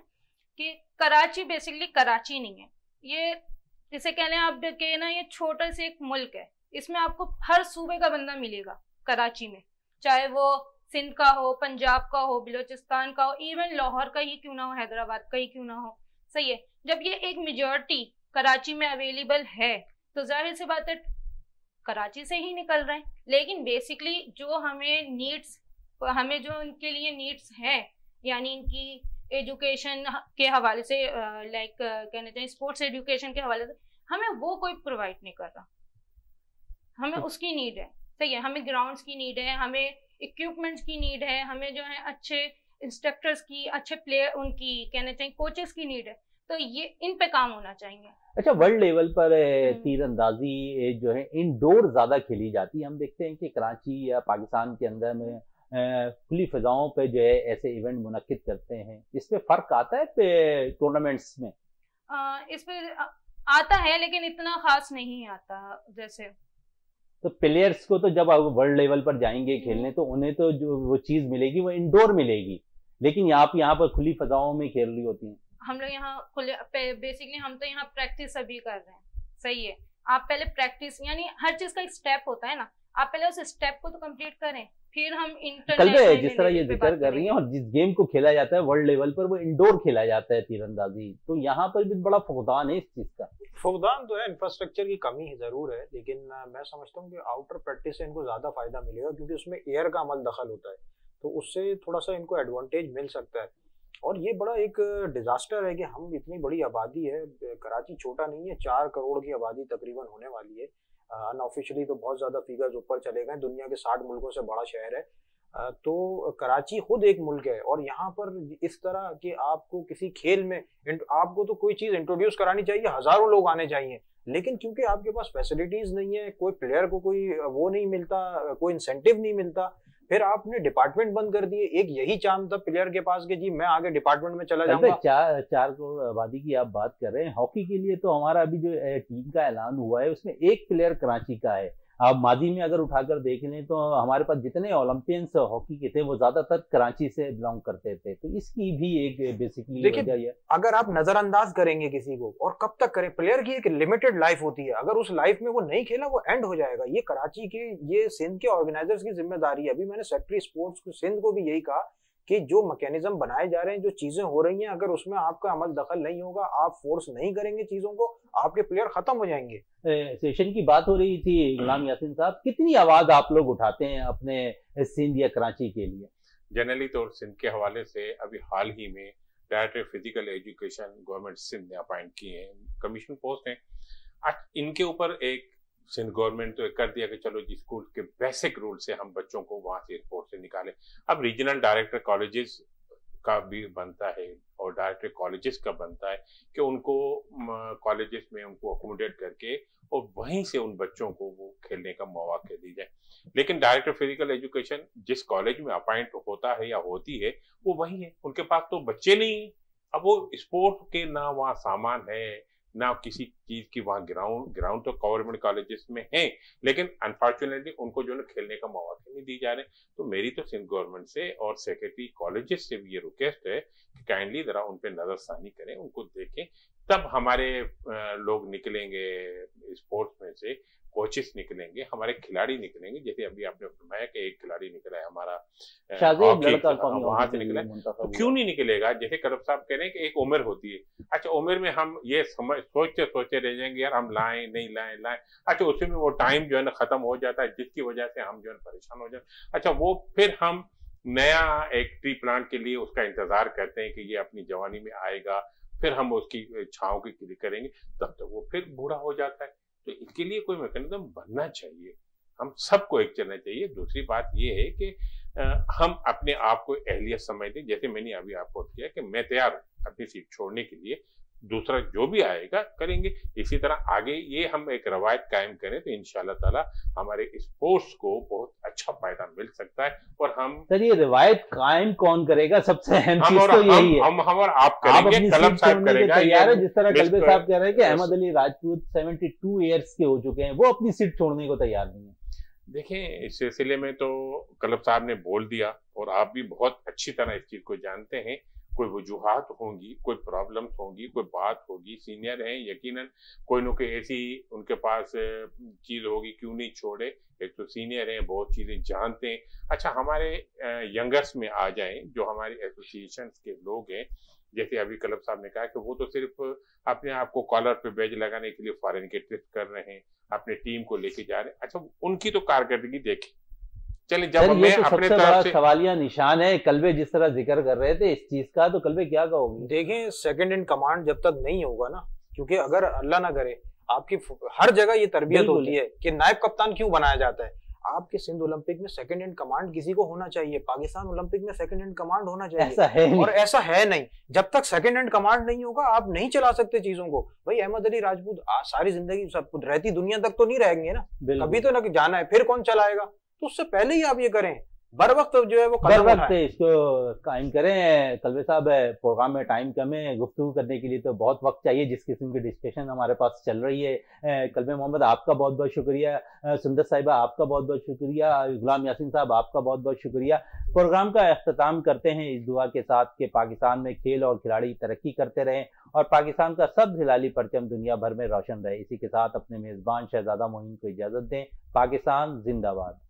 कि कराची बेसिकली कराची नहीं है ये जिसे कह आप कह ना ये छोटा सा एक मुल्क है इसमें आपको हर सूबे का बंदा मिलेगा कराची में चाहे वो सिंध का हो पंजाब का हो बलोचिस्तान का हो इवन लाहौर का ही क्यों ना हो हैदराबाद का ही क्यों ना हो सही है जब ये एक मेजोरिटी कराची में अवेलेबल है तो जाहिर सी बात है कराची से ही निकल रहे हैं लेकिन बेसिकली जो हमें नीड्स हमें जो उनके लिए नीड्स हैं यानी इनकी एजुकेशन के हवाले से लाइक कहना चाहिए स्पोर्ट्स एजुकेशन के हवाले से हमें वो कोई प्रोवाइड नहीं कर रहा हमें तो उसकी नीड है सही है हमें ग्राउंड्स की नीड है हमें इक्विपमेंट्स की नीड है हमें जो है अच्छे इंस्ट्रक्टर्स की अच्छे प्लेयर उनकी कहना चाहिए कोचेस की नीड है तो ये इन पे काम होना चाहिए अच्छा वर्ल्ड लेवल पर हम्म। तीरंदाजी जो है इनडोर ज्यादा खेली जाती है हम देखते हैं कि कराची या पाकिस्तान के अंदर में खुली फिजाओं पे जो है ऐसे इवेंट मुनद करते हैं इस पे फर्क आता है टूर्नामेंट्स में आ, इस पे आता है लेकिन इतना खास नहीं आता जैसे तो प्लेयर्स को तो जब आप वर्ल्ड लेवल पर जाएंगे खेलने तो उन्हें तो जो वो चीज मिलेगी वो इंडोर मिलेगी लेकिन यहाँ पे यहाँ पर खुली फजाओं में खेल रही होती है हम लोग यहाँ खुले बेसिकली हम तो यहाँ प्रैक्टिस अभी कर रहे हैं सही है आप पहले प्रैक्टिस यानी हर चीज का एक स्टेप होता है ना आप पहले उस स्टेप को तो कंप्लीट करें फिर हम कल जिस तरह ये जिक्र कर रही हैं और जिस गेम को खेला जाता है वर्ल्ड लेवल पर वो इंडोर खेला जाता है तीरंदाजी तो यहाँ पर भी बड़ा फुकदान है इस चीज का फुकदान तो है इंफ्रास्ट्रक्चर की कमी है जरूर है लेकिन मैं समझता हूँ कि आउटर प्रैक्टिस से इनको ज्यादा फायदा मिलेगा क्योंकि उसमें एयर का अमल दखल होता है तो उससे थोड़ा सा इनको एडवांटेज मिल सकता है और ये बड़ा एक डिजास्टर है कि हम इतनी बड़ी आबादी है कराची छोटा नहीं है चार करोड़ की आबादी तकरीबन होने वाली है अनऑफिशियली तो बहुत ज़्यादा फिगर्स ऊपर चले गए दुनिया के साठ मुल्कों से बड़ा शहर है तो कराची खुद एक मुल्क है और यहाँ पर इस तरह कि आपको किसी खेल में आपको तो कोई चीज़ इंट्रोड्यूस करानी चाहिए हज़ारों लोग आने चाहिए लेकिन क्योंकि आपके पास फैसिलिटीज़ नहीं है कोई प्लेयर को कोई वो नहीं मिलता कोई इंसेंटिव नहीं मिलता फिर आपने डिपार्टमेंट बंद कर दिए एक यही चांद था प्लेयर के पास के जी मैं आगे डिपार्टमेंट में चला जाऊंगा चार चार करोड़ आबादी की आप बात कर रहे हैं हॉकी के लिए तो हमारा अभी जो टीम का ऐलान हुआ है उसमें एक प्लेयर कराची का है आप माजी में अगर उठाकर देख लें तो हमारे पास जितने ओलंपियंस हॉकी के थे वो ज्यादातर कराची से बिलोंग करते थे तो इसकी भी एक बेसिकली वजह है अगर आप नजरअंदाज करेंगे किसी को और कब तक करें प्लेयर की एक लिमिटेड लाइफ होती है अगर उस लाइफ में वो नहीं खेला वो एंड हो जाएगा ये कराची के ये सिंध के ऑर्गेनाइजर्स की जिम्मेदारी है अभी मैंने सेक्रेटरी स्पोर्ट्स को सिंध को भी यही कहा कि जो मैकेनिज्म बनाए जा रहे हैं जो चीजें हो रही हैं अगर उसमें आपका अमल दखल नहीं होगा आप फोर्स नहीं करेंगे चीजों को आपके प्लेयर खत्म हो जाएंगे सेशन की बात हो रही थी गुलाम हम्म। यासिन साहब कितनी आवाज आप लोग उठाते हैं अपने सिंध या कराची के लिए जनरली तौर तो सिंध के हवाले से अभी हाल ही में director physical education government Sindh ने अपॉइंट किए हैं कमीशन पोस्ट हैं इनके ऊपर एक सिंध गवर्नमेंट तो कर दिया कि चलो जी स्कूल के बेसिक रूल से हम बच्चों को वहां से एयरपोर्ट से निकाले अब रीजनल डायरेक्टर कॉलेजेस का भी बनता है और डायरेक्टर कॉलेजेस का बनता है कि उनको कॉलेजेस में उनको अकोमोडेट करके और वहीं से उन बच्चों को वो खेलने का मौका दी जाए लेकिन डायरेक्टर फिजिकल एजुकेशन जिस कॉलेज में अपॉइंट होता है या होती है वो वही है उनके पास तो बच्चे नहीं है अब वो स्पोर्ट के ना वहाँ सामान है ना किसी चीज की वहां ग्राउंड ग्राउंड तो गवर्नमेंट कॉलेजेस में है लेकिन अनफॉर्चुनेटली उनको जो है खेलने का मौका नहीं दी जा रहे तो मेरी तो सिंध गवर्नमेंट से और सेक्रेटरी कॉलेजेस से भी ये रिक्वेस्ट है कि काइंडली जरा उन पर नज़रसानी करें उनको देखें तब हमारे लोग निकलेंगे स्पोर्ट्स में से कोचेस निकलेंगे हमारे खिलाड़ी निकलेंगे जैसे अभी आपने फरमाया कि एक खिलाड़ी निकला है हमारा वहां से निकला है तो क्यों नहीं निकलेगा जैसे करब साहब कह रहे हैं कि एक उम्र होती है अच्छा उम्र में हम ये समझ सोचते सोचते रह जाएंगे यार हम लाए नहीं लाए लाए अच्छा उसमें वो टाइम जो है ना खत्म हो जाता है जिसकी वजह से हम जो है परेशान हो जाते अच्छा वो फिर हम नया एक ट्री प्लांट के लिए उसका इंतजार करते हैं कि ये अपनी जवानी में आएगा फिर हम उसकी छाव की करेंगे तब तक तो वो फिर बूढ़ा हो जाता है तो इसके लिए कोई मैकेनिज्म बनना चाहिए हम सबको एक चलना चाहिए दूसरी बात यह है कि हम अपने आप को अहलियत समझ दें जैसे मैंने अभी आपको किया कि मैं तैयार हूँ अपनी सीट छोड़ने के लिए दूसरा जो भी आएगा करेंगे इसी तरह आगे ये हम एक रवायत कायम करें तो इनशाला ताला हमारे स्पोर्ट्स को बहुत अच्छा फायदा मिल सकता है और हम सर ये रिवायत कायम कौन करेगा सबसे अहम चीज तो यही है हम हम और आप करेंगे आप कलम साहब करेगा तैयार जिस तरह कलबे साहब कह रहे हैं कि अहमद अली राजपूत 72 इयर्स के हो चुके हैं वो अपनी सीट छोड़ने को तैयार नहीं है देखें इस सिलसिले में तो कलब साहब ने बोल दिया और आप भी बहुत अच्छी तरह इस चीज को जानते हैं कोई वजूहत होंगी कोई प्रॉब्लम्स होंगी कोई बात होगी सीनियर हैं यकीनन कोई ना कोई ऐसी उनके पास चीज़ होगी क्यों नहीं छोड़े एक तो सीनियर हैं बहुत चीज़ें जानते हैं अच्छा हमारे यंगर्स में आ जाएं जो हमारे एसोसिएशन के लोग हैं जैसे अभी कलब साहब ने कहा कि वो तो सिर्फ अपने आप को कॉलर पे बैज लगाने के लिए फॉरेन के ट्रिप कर रहे हैं अपने टीम को लेके जा रहे हैं अच्छा उनकी तो कारकर्दगी देखें चलिए जब मैं तो अपने तरफ से सवालिया निशान है कलबे जिस तरह जिक्र कर रहे थे इस चीज का तो कलबे क्या कहोगे देखें सेकंड इन कमांड जब तक नहीं होगा ना क्योंकि अगर अल्लाह ना करे आपकी हर जगह ये तरबियत होती है कि नायब कप्तान क्यों बनाया जाता है आपके सिंध ओलंपिक में सेकंड हैंड कमांड किसी को होना चाहिए पाकिस्तान ओलंपिक में सेकंड हैंड कमांड होना चाहिए ऐसा है और ऐसा है नहीं जब तक सेकंड हैंड कमांड नहीं होगा आप नहीं चला सकते चीजों को भाई अहमद अली राजपूत सारी जिंदगी सब रहती दुनिया तक तो नहीं रहेंगे ना कभी तो ना जाना है फिर कौन चलाएगा तो उससे पहले ही आप ये करें बर वक्त जो है वो बर वक्त इसको कायम करें तलवे साहब प्रोग्राम में टाइम कम है गुफ्तु करने के लिए तो बहुत वक्त चाहिए जिस किस्म की डिस्कशन हमारे पास चल रही है कलबे मोहम्मद आपका बहुत बहुत शुक्रिया सुंदर साहिबा आपका बहुत बहुत शुक्रिया गुलाम यासिन साहब आपका बहुत बहुत शुक्रिया प्रोग्राम का अख्ताम करते हैं इस दुआ के साथ कि पाकिस्तान में खेल और खिलाड़ी तरक्की करते रहें और पाकिस्तान का सब हिलाली परचम दुनिया भर में रोशन रहे इसी के साथ अपने मेज़बान शहजादा मोहिम को इजाज़त दें पाकिस्तान जिंदाबाद